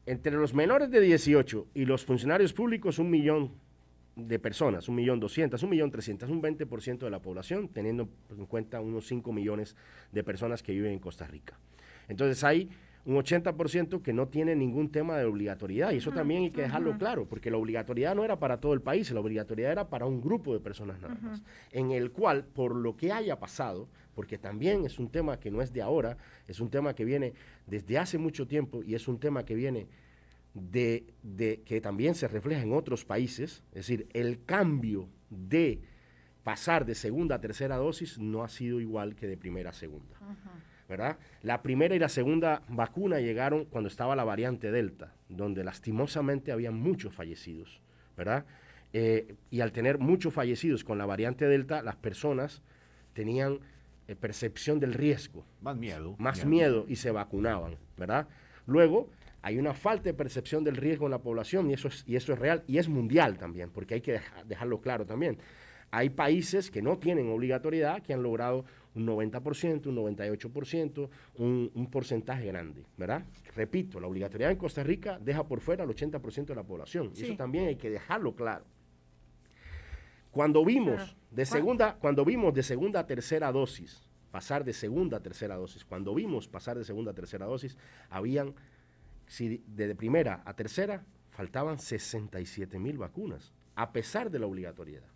entre los menores de 18 y los funcionarios públicos, un millón de personas, un millón doscientas, un millón trescientas, un 20% de la población, teniendo en cuenta unos 5 millones de personas que viven en Costa Rica. Entonces hay un 80% que no tiene ningún tema de obligatoriedad. Y eso ah, también hay que dejarlo claro, porque la obligatoriedad no era para todo el país, la obligatoriedad era para un grupo de personas nada más, en el cual, por lo que haya pasado, porque también es un tema que no es de ahora, es un tema que viene desde hace mucho tiempo y es un tema que viene de, de que también se refleja en otros países, es decir, el cambio de pasar de segunda a tercera dosis no ha sido igual que de primera a segunda. ¿verdad? La primera y la segunda vacuna llegaron cuando estaba la variante Delta, donde lastimosamente había muchos fallecidos, ¿verdad? Eh, y al tener muchos fallecidos con la variante Delta, las personas tenían eh, percepción del riesgo. Más miedo. Más miedo. y se vacunaban, ¿verdad? Luego, hay una falta de percepción del riesgo en la población y eso y eso es real y es mundial también, porque hay que dejarlo claro también. Hay países que no tienen obligatoriedad, que han logrado un 90%, un 98%, un, un porcentaje grande, ¿verdad? Repito, la obligatoriedad en Costa Rica deja por fuera al 80% de la población. Y eso también hay que dejarlo claro. Cuando vimos de segunda, cuando vimos de segunda a tercera dosis, pasar de segunda a tercera dosis, cuando vimos pasar de segunda a tercera dosis, habían, si de, de primera a tercera, faltaban 67 mil vacunas, a pesar de la obligatoriedad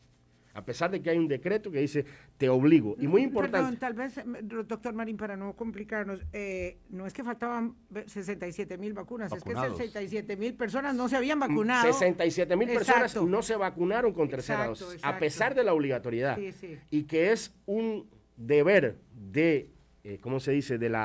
a pesar de que hay un decreto que dice te obligo. Y muy importante. tal vez, doctor Marín, para no complicarnos, eh, no es que faltaban 67 mil vacunas, es que 67 mil personas no se habían mm, vacunado. 67 mil personas no se vacunaron con tercera dosis, a pesar de la obligatoriedad. Y que es un deber de, eh, ¿cómo se dice?, del,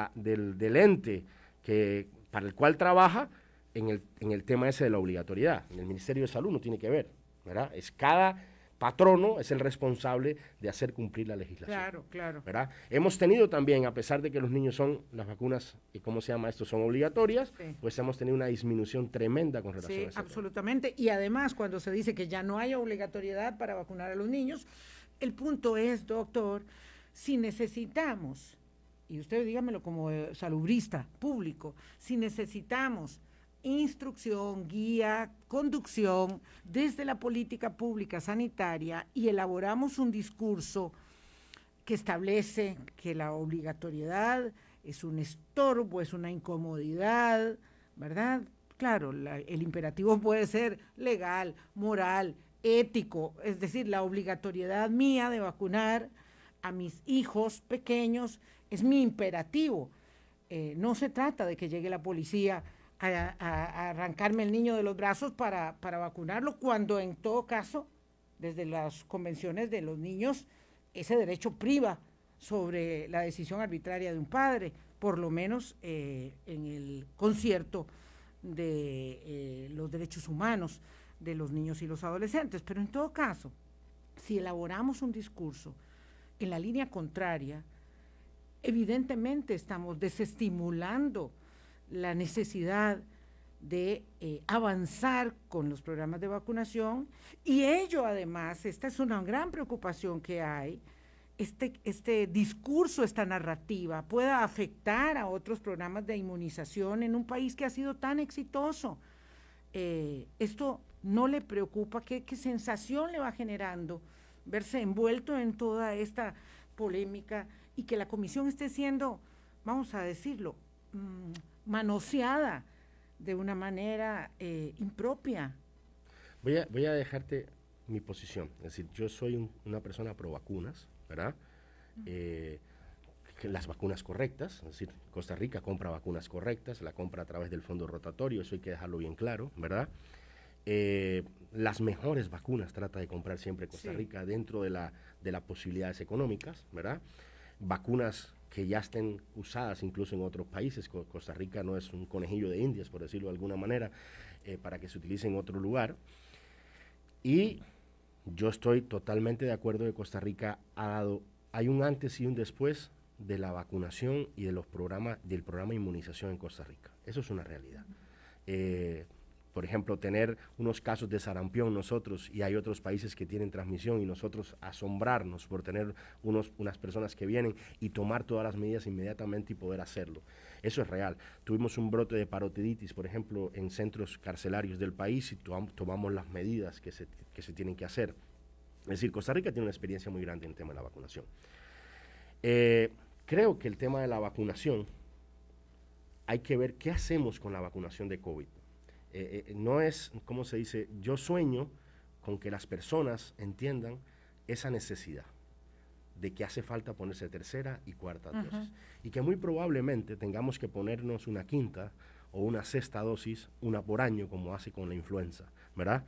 ente que, para el cual trabaja en el, en el tema ese de la obligatoriedad. En el Ministerio de Salud no tiene que ver, ¿verdad? Es cada patrono es el responsable de hacer cumplir la legislación. Claro, claro. Hemos tenido también, a pesar de que los niños son, las vacunas, y ¿cómo se llama esto? Son obligatorias, pues hemos tenido una disminución tremenda con relación a eso. Absolutamente. Y además, cuando se dice que ya no hay obligatoriedad para vacunar a los niños, el punto es, doctor, si necesitamos, y usted dígamelo como eh, salubrista público, si necesitamos instrucción, guía, conducción desde la política pública sanitaria y elaboramos un discurso que establece que la obligatoriedad es un estorbo, es una incomodidad, ¿verdad? Claro, el imperativo puede ser legal, moral, ético, es decir, la obligatoriedad mía de vacunar a mis hijos pequeños es mi imperativo. Eh, no se trata de que llegue la policía a, arrancarme el niño de los brazos para, vacunarlo, cuando en todo caso, desde las convenciones de los niños, ese derecho priva sobre la decisión arbitraria de un padre, por lo menos eh, en el concierto de eh, los derechos humanos de los niños y los adolescentes. Pero en todo caso, si elaboramos un discurso en la línea contraria, evidentemente estamos desestimulando la necesidad de eh, avanzar con los programas de vacunación y ello además, esta es una gran preocupación que hay, este, este discurso, esta narrativa pueda afectar a otros programas de inmunización en un país que ha sido tan exitoso. Eh, esto no le preocupa, ¿qué, ¿qué sensación le va generando verse envuelto en toda esta polémica y que la comisión esté siendo, vamos a decirlo, mm, manoseada de una manera eh, impropia. Voy a, dejarte mi posición. Es decir, yo soy una persona pro vacunas, ¿verdad? Eh, las vacunas correctas, es decir, Costa Rica compra vacunas correctas, la compra a través del fondo rotatorio, eso hay que dejarlo bien claro, ¿verdad? Eh, las mejores vacunas trata de comprar siempre Costa Rica dentro de, la, de las posibilidades económicas, ¿verdad? Vacunas que ya estén usadas incluso en otros países. Costa Rica no es un conejillo de indias, por decirlo de alguna manera, eh, para que se utilice en otro lugar. Y yo estoy totalmente de acuerdo que Costa Rica ha dado, hay un antes y un después de la vacunación y de los programas, del programa de inmunización en Costa Rica. Eso es una realidad. Eh, por ejemplo, tener unos casos de sarampión nosotros y hay otros países que tienen transmisión y nosotros asombrarnos por tener unos, unas personas que vienen y tomar todas las medidas inmediatamente y poder hacerlo. Eso es real. Tuvimos un brote de parotiditis, por ejemplo, en centros carcelarios del país y tomamos las medidas que se, tienen que hacer. Es decir, Costa Rica tiene una experiencia muy grande en el tema de la vacunación. Eh, creo que el tema de la vacunación, hay que ver qué hacemos con la vacunación de COVID. Eh, eh, no es, ¿cómo se dice? Yo sueño con que las personas entiendan esa necesidad de que hace falta ponerse tercera y cuarta dosis. Y que muy probablemente tengamos que ponernos una quinta o una sexta dosis, una por año, como hace con la influenza, ¿verdad?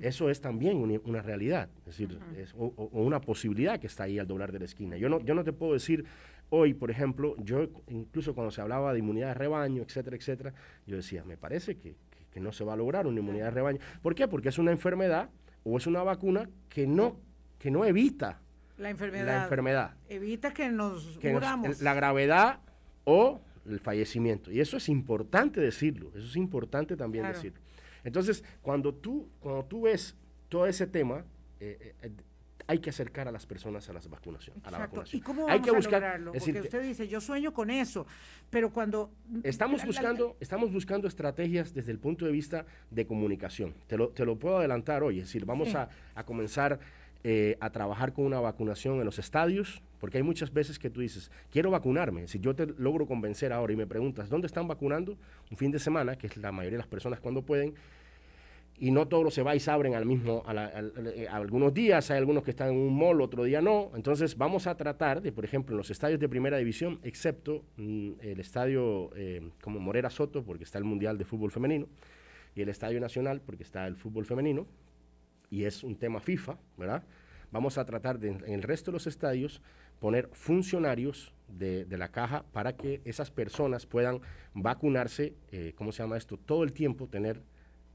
Eso es también una, realidad, es decir, o, una posibilidad que está ahí al doblar de la esquina. Yo no, yo no te puedo decir hoy, por ejemplo, yo incluso cuando se hablaba de inmunidad de rebaño, etcétera, etcétera, yo decía, me parece que, que no se va a lograr una inmunidad de rebaño. ¿Por qué? Porque es una enfermedad o es una vacuna que no, que no evita la enfermedad. La enfermedad. Evita que nos que la gravedad o el fallecimiento. Y eso es importante decirlo, eso es importante también decirlo. Entonces, cuando tú, cuando tú ves todo ese tema, eh, eh, eh hay que acercar a las personas a las vacunación, la vacunación. ¿Y cómo hay que a Porque decir, usted dice, yo sueño con eso, pero cuando estamos buscando, estamos buscando estrategias desde el punto de vista de comunicación. Te lo, puedo adelantar hoy, es decir, vamos a, comenzar eh, a trabajar con una vacunación en los estadios, porque hay muchas veces que tú dices, quiero vacunarme. Si yo te logro convencer ahora y me preguntas, ¿dónde están vacunando? Un fin de semana, que es la mayoría de las personas cuando pueden, y no todos se va y se abren al mismo, eh, algunos días, hay algunos que están en un mall, otro día no. Entonces vamos a tratar de, por ejemplo, en los estadios de primera división, excepto mm, el estadio eh, como Morera Soto, porque está el Mundial de Fútbol Femenino, y el Estadio Nacional, porque está el Fútbol Femenino, y es un tema FIFA, ¿verdad? Vamos a tratar de, en el resto de los estadios, poner funcionarios de, la caja para que esas personas puedan vacunarse, eh, ¿cómo se llama esto? Todo el tiempo, tener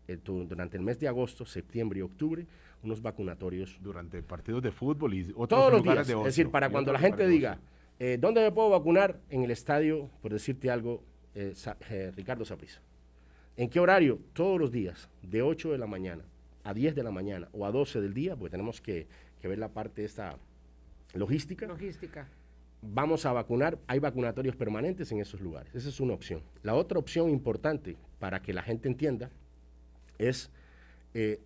eh, durante el mes de agosto, septiembre y octubre unos vacunatorios. Durante partidos de fútbol y otros Todos los días. es decir, para cuando la gente diga, eh, ¿dónde me puedo vacunar? En el estadio, por decirte algo, eh, Ricardo Saprisa. ¿En qué horario? Todos los días, de 8 de la mañana a 10 de la mañana o a 12 del día, porque tenemos que, ver la parte esta logística. Logística vamos a vacunar, hay vacunatorios permanentes en esos lugares. Esa es una opción. La otra opción importante para que la gente entienda es eh,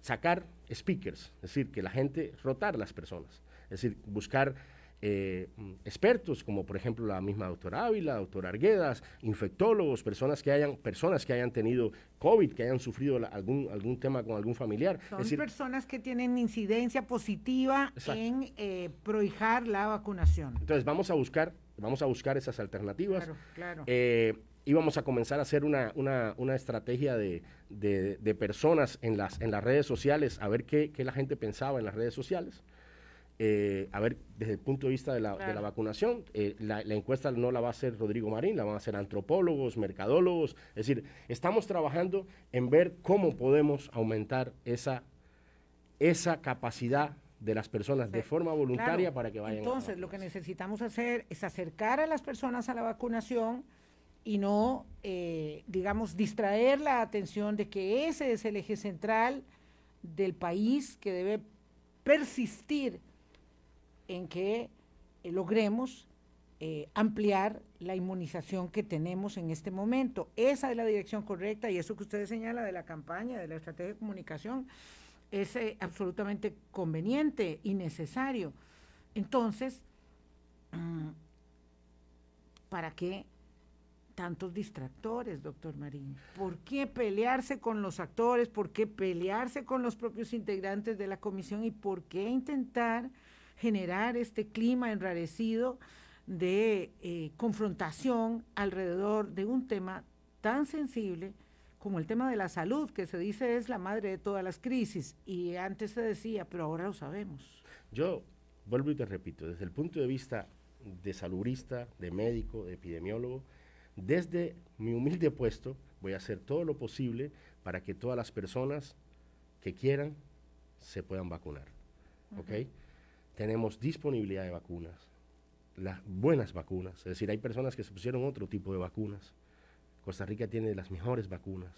sacar speakers, es decir, que la gente, rotar las personas, es decir, buscar eh, expertos como por ejemplo la misma doctora Ávila, doctora Arguedas, infectólogos, personas que hayan, personas que hayan tenido COVID, que hayan sufrido algún, algún tema con algún familiar. Son personas que tienen incidencia positiva en eh, prohijar la vacunación. Entonces vamos a buscar, vamos a buscar esas alternativas. Claro, claro íbamos a comenzar a hacer una, una, estrategia de, personas en las, en las redes sociales, a ver qué, qué la gente pensaba en las redes sociales. Eh, a ver, desde el punto de vista de la, vacunación, eh, la, encuesta no la va a hacer Rodrigo Marín, la van a hacer antropólogos, mercadólogos. Es decir, estamos trabajando en ver cómo podemos aumentar esa, esa capacidad de las personas de forma voluntaria para que vayan. Entonces, lo que necesitamos hacer es acercar a las personas a la vacunación y no, eh, digamos, distraer la atención de que ese es el eje central del país que debe persistir en que eh, logremos eh, ampliar la inmunización que tenemos en este momento. Esa es la dirección correcta y eso que usted señala de la campaña, de la estrategia de comunicación, es absolutamente conveniente y necesario. Entonces, mm, ¿para qué tantos distractores, doctor Marín? ¿Por qué pelearse con los actores? ¿Por qué pelearse con los propios integrantes de la comisión? ¿Y por qué intentar generar este clima enrarecido de eh, confrontación alrededor de un tema tan sensible como el tema de la salud, que se dice es la madre de todas las crisis? Y antes se decía, pero ahora lo sabemos. Yo vuelvo y te repito, desde el punto de vista de salubrista, de médico, de epidemiólogo, desde mi humilde puesto voy a hacer todo lo posible para que todas las personas que quieran se puedan vacunar. ¿ok? Tenemos disponibilidad de vacunas, las buenas vacunas. Es decir, hay personas que se pusieron otro tipo de vacunas. Costa Rica tiene las mejores vacunas,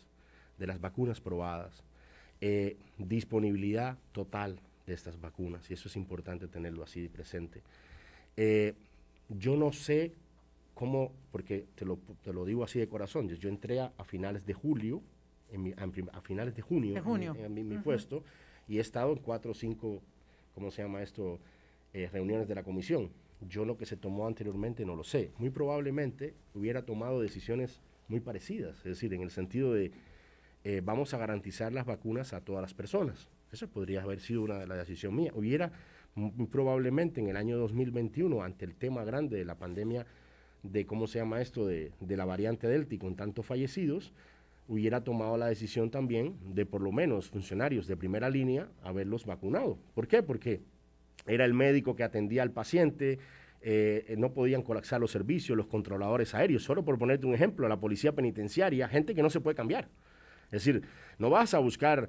de las vacunas probadas. Eh, disponibilidad total de estas vacunas, y eso es importante tenerlo así presente. Eh, yo no sé cómo, porque te lo, te lo digo así de corazón, yo, entré a, finales de julio, en mi, a, finales de junio, en, mi, puesto, y he estado en cuatro o cinco, ¿cómo se llama esto?, eh, reuniones de la comisión. Yo lo que se tomó anteriormente no lo sé. Muy probablemente hubiera tomado decisiones muy parecidas, es decir, en el sentido de eh, vamos a garantizar las vacunas a todas las personas. Eso podría haber sido una de las decisiones mías. Hubiera muy probablemente en el año 2021, ante el tema grande de la pandemia de cómo se llama esto, de, la variante Delta con tantos fallecidos, hubiera tomado la decisión también de por lo menos funcionarios de primera línea haberlos vacunado. ¿Por qué? Porque era el médico que atendía al paciente, eh, no podían colapsar los servicios, los controladores aéreos, solo por ponerte un ejemplo, la policía penitenciaria, gente que no se puede cambiar. Es decir, no vas a buscar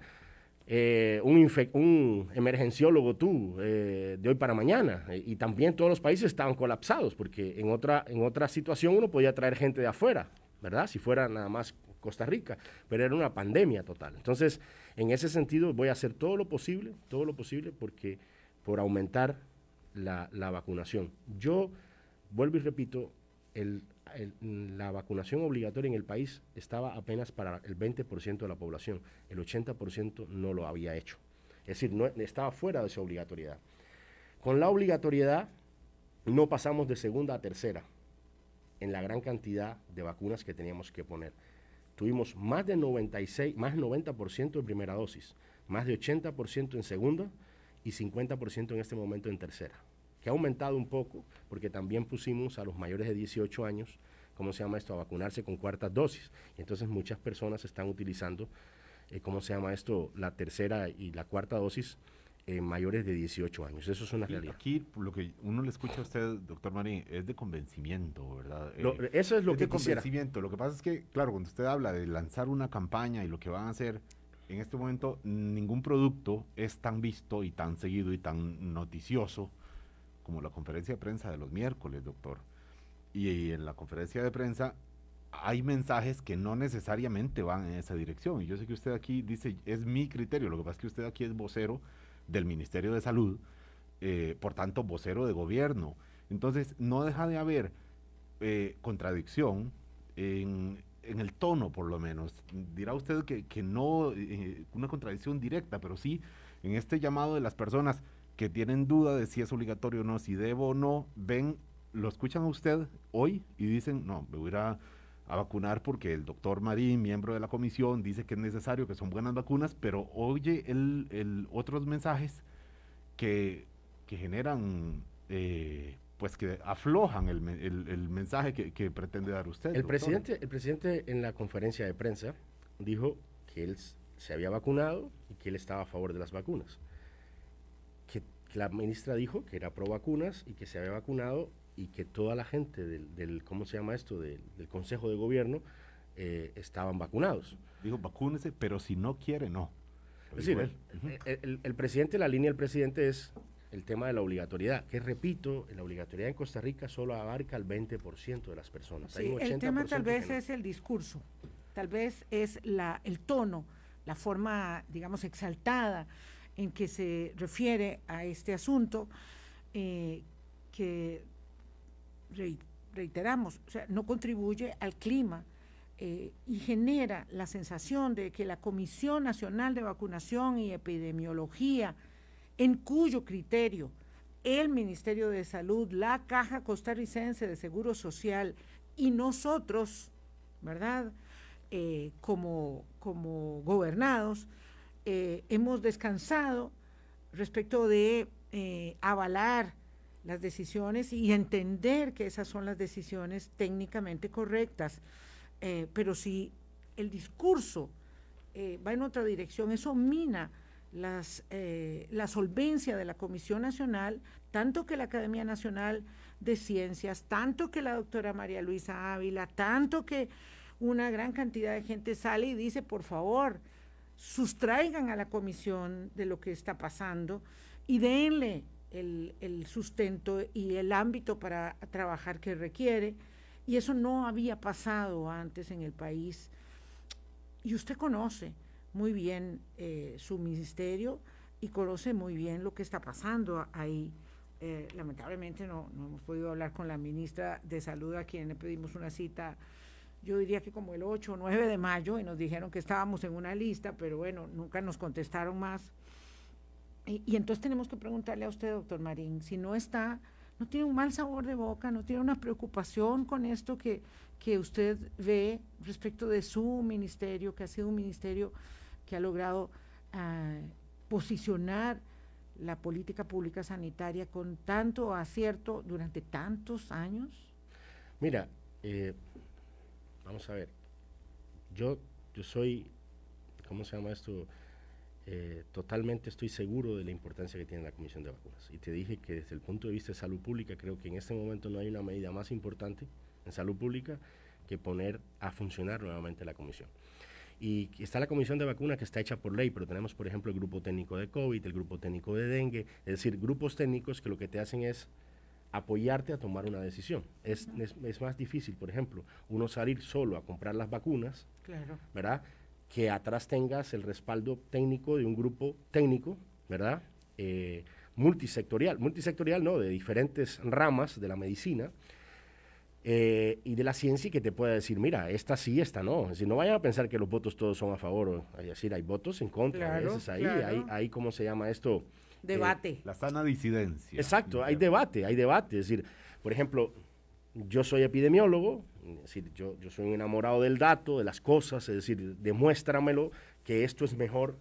eh, un, emergenciólogo tú eh, de hoy para mañana. Eh, y también todos los países estaban colapsados, porque en otra, en otra situación uno podía traer gente de afuera, ¿verdad? Si fuera nada más Costa Rica, pero era una pandemia total. Entonces, en ese sentido, voy a hacer todo lo posible, todo lo posible, porque por aumentar la, la vacunación. Yo, vuelvo y repito, el Mm, la vacunación obligatoria en el país estaba apenas para el 20% de la población, el 80% no lo había hecho. Es decir, no, estaba fuera de esa obligatoriedad. Con la obligatoriedad no pasamos de segunda a tercera en la gran cantidad de vacunas que teníamos que poner. Tuvimos más de 96, más 90% en primera dosis, más de 80% en segunda y 50% en este momento en tercera que ha aumentado un poco, porque también pusimos a los mayores de 18 años, ¿cómo se llama esto?, a vacunarse con cuarta dosis. Y entonces muchas personas están utilizando, eh, ¿cómo se llama esto?, la tercera y la cuarta dosis en eh, mayores de 18 años. Eso es una realidad. Aquí lo que uno le escucha a usted, doctor Marín, es de convencimiento, ¿verdad? Eh, eso es lo es que de convencimiento. Lo que pasa es que, claro, cuando usted habla de lanzar una campaña y lo que van a hacer en este momento ningún producto es tan visto y tan seguido y tan noticioso como la conferencia de prensa de los miércoles, doctor. Y, en la conferencia de prensa hay mensajes que no necesariamente van en esa dirección. Y yo sé que usted aquí dice, es mi criterio, lo que pasa es que usted aquí es vocero del Ministerio de Salud, eh, por tanto, vocero de gobierno. Entonces, no deja de haber eh, contradicción en, el tono, por lo menos. Dirá usted que, no, eh, una contradicción directa, pero sí en este llamado de las personas que tienen duda de si es obligatorio o no, si debo o no, ven, lo escuchan a usted hoy y dicen, no, me voy a, a, vacunar porque el doctor Marín, miembro de la comisión, dice que es necesario, que son buenas vacunas, pero oye el, el otros mensajes que, que generan... Eh, pues que aflojan el, el, el mensaje que, que, pretende dar usted. El presidente, el presidente en la conferencia de prensa dijo que él se había vacunado y que él estaba a favor de las vacunas la ministra dijo que era pro vacunas y que se había vacunado y que toda la gente del, ¿cómo se llama esto?, del, Consejo de Gobierno eh, estaban vacunados. Dijo, vacúnese, pero si no quiere, no. es decir, el, presidente, la línea del presidente es el tema de la obligatoriedad, que repito, la obligatoriedad en Costa Rica solo abarca el 20% de las personas. el tema tal vez es el discurso, tal vez es la, el tono, la forma, digamos, exaltada en que se refiere a este asunto, eh, que reiteramos, o sea, no contribuye al clima eh, y genera la sensación de que la Comisión Nacional de Vacunación y Epidemiología, en cuyo criterio el Ministerio de Salud, la Caja Costarricense de Seguro Social y nosotros, ¿verdad? Eh, como, como gobernados, eh, hemos descansado respecto de eh, avalar las decisiones y entender que esas son las decisiones técnicamente correctas. Eh, pero si el discurso va en otra dirección, eso mina la solvencia de la Comisión Nacional, tanto que la Academia Nacional de Ciencias, tanto que la doctora María Luisa Ávila, tanto que una gran cantidad de gente sale y dice, por favor, sustraigan a la comisión de lo que está pasando y denle el, el, sustento y el ámbito para trabajar que requiere. Y eso no había pasado antes en el país. Y usted conoce muy bien eh, su ministerio y conoce muy bien lo que está pasando ahí. Eh, lamentablemente no, no hemos podido hablar con la ministra de Salud a quien le pedimos una cita yo diría que como el 8 o 9 de mayo, y nos dijeron que estábamos en una lista, pero bueno, nunca nos contestaron más. Y, entonces tenemos que preguntarle a usted, doctor Marín, si no está, no tiene un mal sabor de boca, no tiene una preocupación con esto que, que usted ve respecto de su ministerio, que ha sido un ministerio que ha logrado ah, posicionar la política pública sanitaria con tanto acierto durante tantos años? Mira, eh, vamos a ver, yo, yo soy, ¿cómo se llama esto? Eh, totalmente estoy seguro de la importancia que tiene la Comisión de Vacunas. Y te dije que desde el punto de vista de salud pública, creo que en este momento no hay una medida más importante en salud pública que poner a funcionar nuevamente la comisión. Y está la comisión de vacunas que está hecha por ley, pero tenemos, por ejemplo, el grupo técnico de COVID, el grupo técnico de dengue, es decir, grupos técnicos que lo que te hacen es apoyarte a tomar una decisión. Es, es, más difícil, por ejemplo, uno salir solo a comprar las vacunas, claro. ¿verdad? Que atrás tengas el respaldo técnico de un grupo técnico, ¿verdad? Eh, multisectorial, multisectorial no, de diferentes ramas de la medicina eh, y de la ciencia y que te pueda decir, mira, esta sí, esta no. Es decir, no vayan a pensar que los votos todos son a favor, o, decir, hay votos en contra, a veces ahí, hay, ¿cómo se llama esto? Debate. Eh, la sana disidencia. Exacto, hay debate, hay debate. Es decir, por ejemplo, yo soy epidemiólogo, es decir, yo, yo soy enamorado del dato, de las cosas, es decir, demuéstramelo que esto es mejor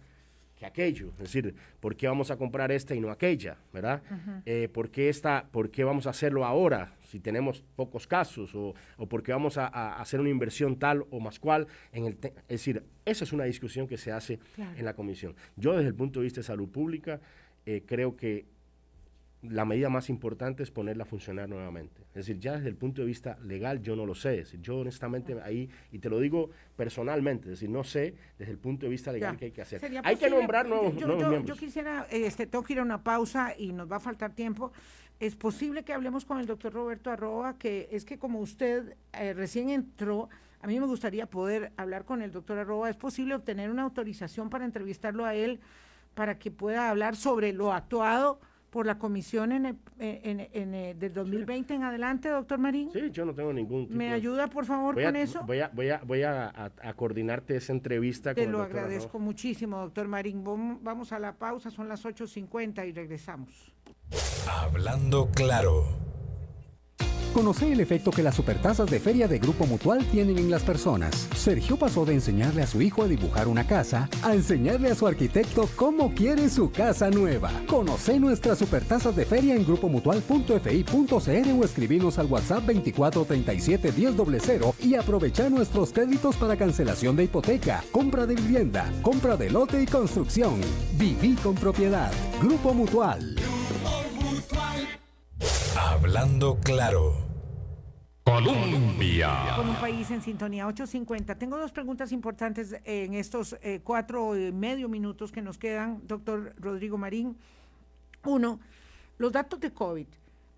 que aquello. Es decir, ¿por qué vamos a comprar esta y no aquella? ¿Verdad? Eh, ¿por, qué esta, ¿Por qué vamos a hacerlo ahora si tenemos pocos casos? ¿O, o por qué vamos a, hacer una inversión tal o más cual? En el es decir, esa es una discusión que se hace en la comisión. Yo desde el punto de vista de salud pública eh, creo que la medida más importante es ponerla a funcionar nuevamente. Es decir, ya desde el punto de vista legal yo no lo sé. Es yo honestamente ahí, y te lo digo personalmente, es decir, no sé desde el punto de vista legal qué hay que hacer. hay que nombrar nuevos, yo, quisiera, este, tengo que ir a una pausa y nos va a faltar tiempo. Es posible que hablemos con el doctor Roberto Arroba, que es que como usted eh, recién entró, a mí me gustaría poder hablar con el doctor Arroba. ¿Es posible obtener una autorización para entrevistarlo a él? para que pueda hablar sobre lo actuado por la comisión eh, eh, del 2020 en adelante, doctor Marín? Sí, yo no tengo ningún ¿Me ayuda, por favor, con eso? Voy a, voy a, coordinarte esa entrevista Te con Te lo agradezco muchísimo, doctor Marín. Vamos a la pausa, son las 8.50 y regresamos. Hablando claro. Conoce el efecto que las supertasas de feria de Grupo Mutual tienen en las personas. Sergio pasó de enseñarle a su hijo a dibujar una casa a enseñarle a su arquitecto cómo quiere su casa nueva. Conoce nuestras supertasas de feria en grupomutual.fi.cr o escribimos al WhatsApp 2437 1000 y aprovecha nuestros créditos para cancelación de hipoteca, compra de vivienda, compra de lote y construcción. Viví con propiedad. Grupo Mutual. Hablando claro. Colombia. Con un país en sintonía 850. Tengo dos preguntas importantes en estos eh, cuatro y eh, medio minutos que nos quedan, doctor Rodrigo Marín. Uno, los datos de COVID.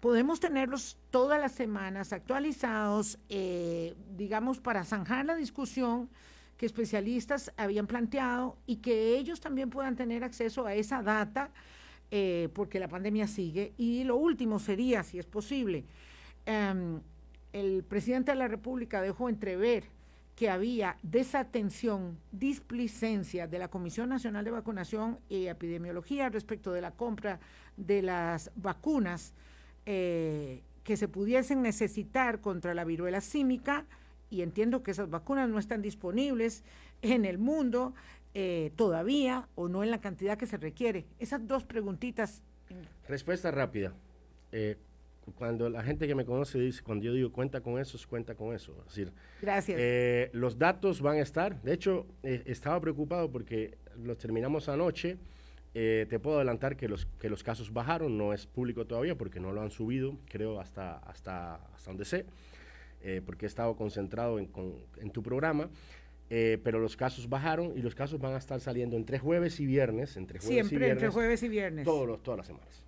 Podemos tenerlos todas las semanas actualizados, eh, digamos, para zanjar la discusión que especialistas habían planteado y que ellos también puedan tener acceso a esa data eh, porque la pandemia sigue. Y lo último sería, si es posible, em, el presidente de la República dejó entrever que había desatención, displicencia de la Comisión Nacional de Vacunación y Epidemiología respecto de la compra de las vacunas eh, que se pudiesen necesitar contra la viruela símica, y entiendo que esas vacunas no están disponibles en el mundo, eh, todavía o no en la cantidad que se requiere? Esas dos preguntitas. Respuesta rápida. Eh, cuando la gente que me conoce dice, cuando yo digo cuenta con eso, cuenta con eso. Gracias. Eh, los datos van a estar. De hecho, estaba preocupado porque los terminamos anoche. te puedo adelantar que los, que los casos bajaron, no es público todavía porque no lo han subido, creo, hasta, hasta, donde sé, porque he estado concentrado en, en tu programa. Eh, pero los casos bajaron y los casos van a estar saliendo entre jueves y viernes. jueves Siempre y viernes, entre jueves y viernes. Todos todas las semanas.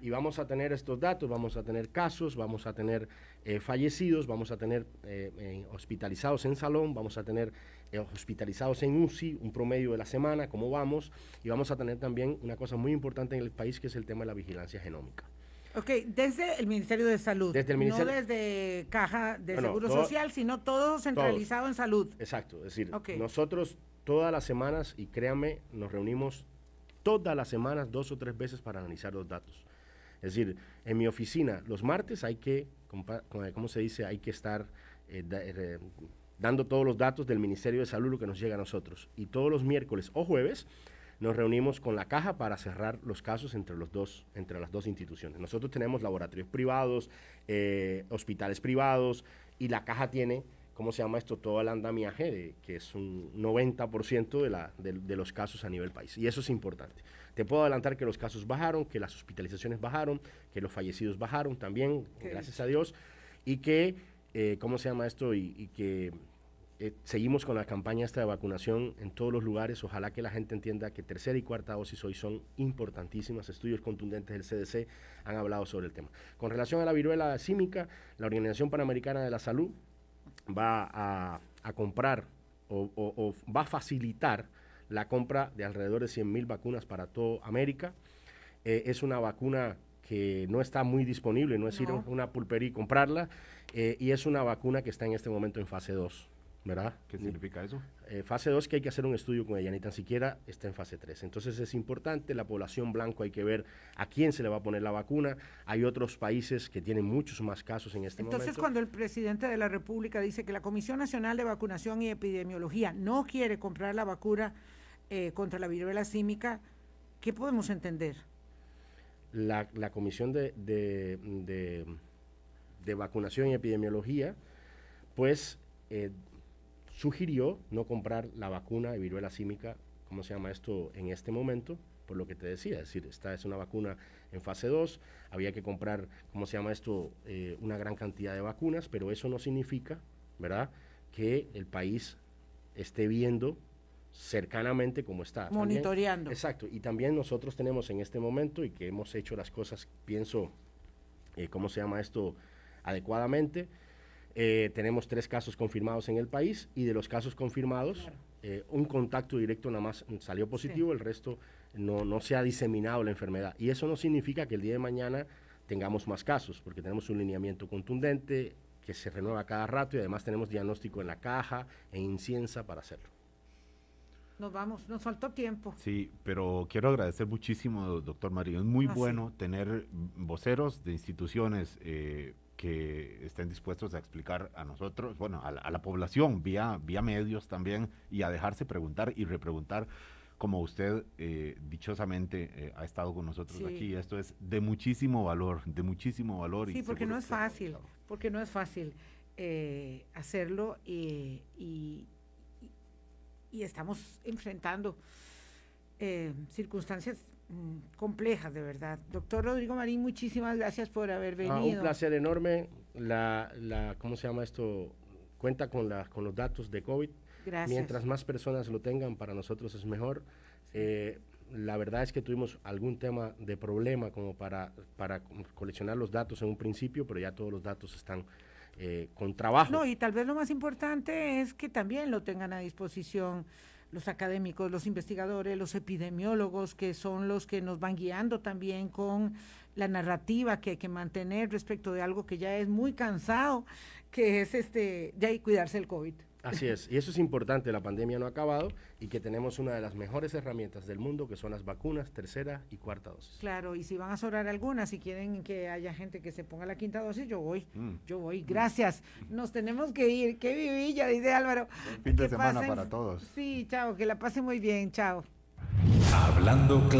Y vamos a tener estos datos, vamos a tener casos, vamos a tener eh, fallecidos, vamos a tener eh, hospitalizados en salón, vamos a tener hospitalizados en UCI, un promedio de la semana, cómo vamos, y vamos a tener también una cosa muy importante en el país que es el tema de la vigilancia genómica. Ok, desde el Ministerio de Salud. Desde el No desde Caja de Seguro Social, sino todo centralizado en salud. Exacto, es decir, nosotros todas las semanas, y créanme, nos reunimos todas las semanas dos o tres veces para analizar los datos. Es decir, en mi oficina los martes hay que, eh, ¿cómo se dice? Hay que estar eh, eh, dando todos los datos del Ministerio de Salud, lo que nos llega a nosotros. Y todos los miércoles o jueves nos reunimos con la caja para cerrar los casos entre, los dos, entre las dos instituciones. Nosotros tenemos laboratorios privados, eh, hospitales privados y la caja tiene, ¿cómo se llama esto? Todo el andamiaje, que es un 90% de, la, de, los casos a nivel país. Y eso es importante. Te puedo adelantar que los casos bajaron, que las hospitalizaciones bajaron, que los fallecidos bajaron también, gracias a Dios, y que, eh, ¿cómo se llama esto? y, y que eh, seguimos con la campaña esta de vacunación en todos los lugares. Ojalá que la gente entienda que tercera y cuarta dosis hoy son importantísimas. Estudios contundentes del CDC han hablado sobre el tema. Con relación a la viruela símica, la Organización Panamericana de la Salud va a, comprar o, va a facilitar la compra de alrededor de mil vacunas para toda América. Eh, es una vacuna que no está muy disponible, no es ir a una pulpería y comprarla, eh, y es una vacuna que está en este momento en fase 2. ¿verdad? ¿Qué mm. significa eso? Eh, fase 2 que hay que hacer un estudio con ella, ni tan siquiera está en fase 3. Entonces es importante, la población blanco hay que ver a quién se le va a poner la vacuna. Hay otros países que tienen muchos más casos en este momento. Entonces cuando el presidente de la República dice que la Comisión Nacional de Vacunación y Epidemiología no quiere comprar la vacuna eh, contra la viruela símica, ¿qué podemos entender? La, Comisión de, Vacunación y Epidemiología, pues... Eh, sugirió no comprar la vacuna de viruela símica, ¿cómo se llama esto?, en este momento, por lo que te decía, es decir, esta es una vacuna en fase 2, había que comprar, ¿cómo se llama esto?, eh, una gran cantidad de vacunas, pero eso no significa, ¿verdad?, que el país esté viendo cercanamente como está. Monitoreando. exacto, y también nosotros tenemos en este momento y que hemos hecho las cosas, pienso, eh, ¿cómo se llama esto?, adecuadamente, eh, tenemos tres casos confirmados en el país y de los casos confirmados, eh, un contacto directo nada más salió positivo, el resto no, se ha diseminado la enfermedad. Y eso no significa que el día de mañana tengamos más casos, porque tenemos un lineamiento contundente que se renueva cada rato y además tenemos diagnóstico en la caja, e inciensa para hacerlo. Nos vamos, nos faltó tiempo. Sí, pero quiero agradecer muchísimo, doctor Mario. Es muy ah, bueno tener voceros de instituciones eh, que estén dispuestos a explicar a nosotros, bueno, a la, población vía, vía medios también y a dejarse preguntar y repreguntar como usted eh, dichosamente eh, ha estado con nosotros aquí. Esto es de muchísimo valor, de muchísimo valor. Sí, porque no es fácil, porque eh, no es fácil hacerlo y, y, estamos enfrentando circunstancias Mm, complejas de verdad. Doctor Rodrigo Marín, muchísimas gracias por haber venido. Ah, un placer enorme. La, la, ¿cómo se llama esto? Cuenta con, la, con los datos de COVID. Gracias. Mientras más personas lo tengan, para nosotros es mejor. Eh, la verdad es que tuvimos algún tema de problema como para, para coleccionar los datos en un principio, pero ya todos los datos están eh, con trabajo. No, y tal vez lo más importante es que también lo tengan a disposición los académicos, los investigadores, los epidemiólogos, que son los que nos van guiando también con la narrativa que hay que mantener respecto de algo que ya es muy cansado, que es este, ya cuidarse el COVID. Así es, y eso es importante, la pandemia no ha acabado y que tenemos una de las mejores herramientas del mundo, que son las vacunas, tercera y cuarta dosis. Claro, y si van a sobrar algunas, si quieren que haya gente que se ponga la quinta dosis, yo voy, mm. yo voy, gracias. Mm. Nos tenemos que ir, qué vivilla, dice Álvaro. semana para todos. Sí, chao, que la pasen muy bien, chao. Hablando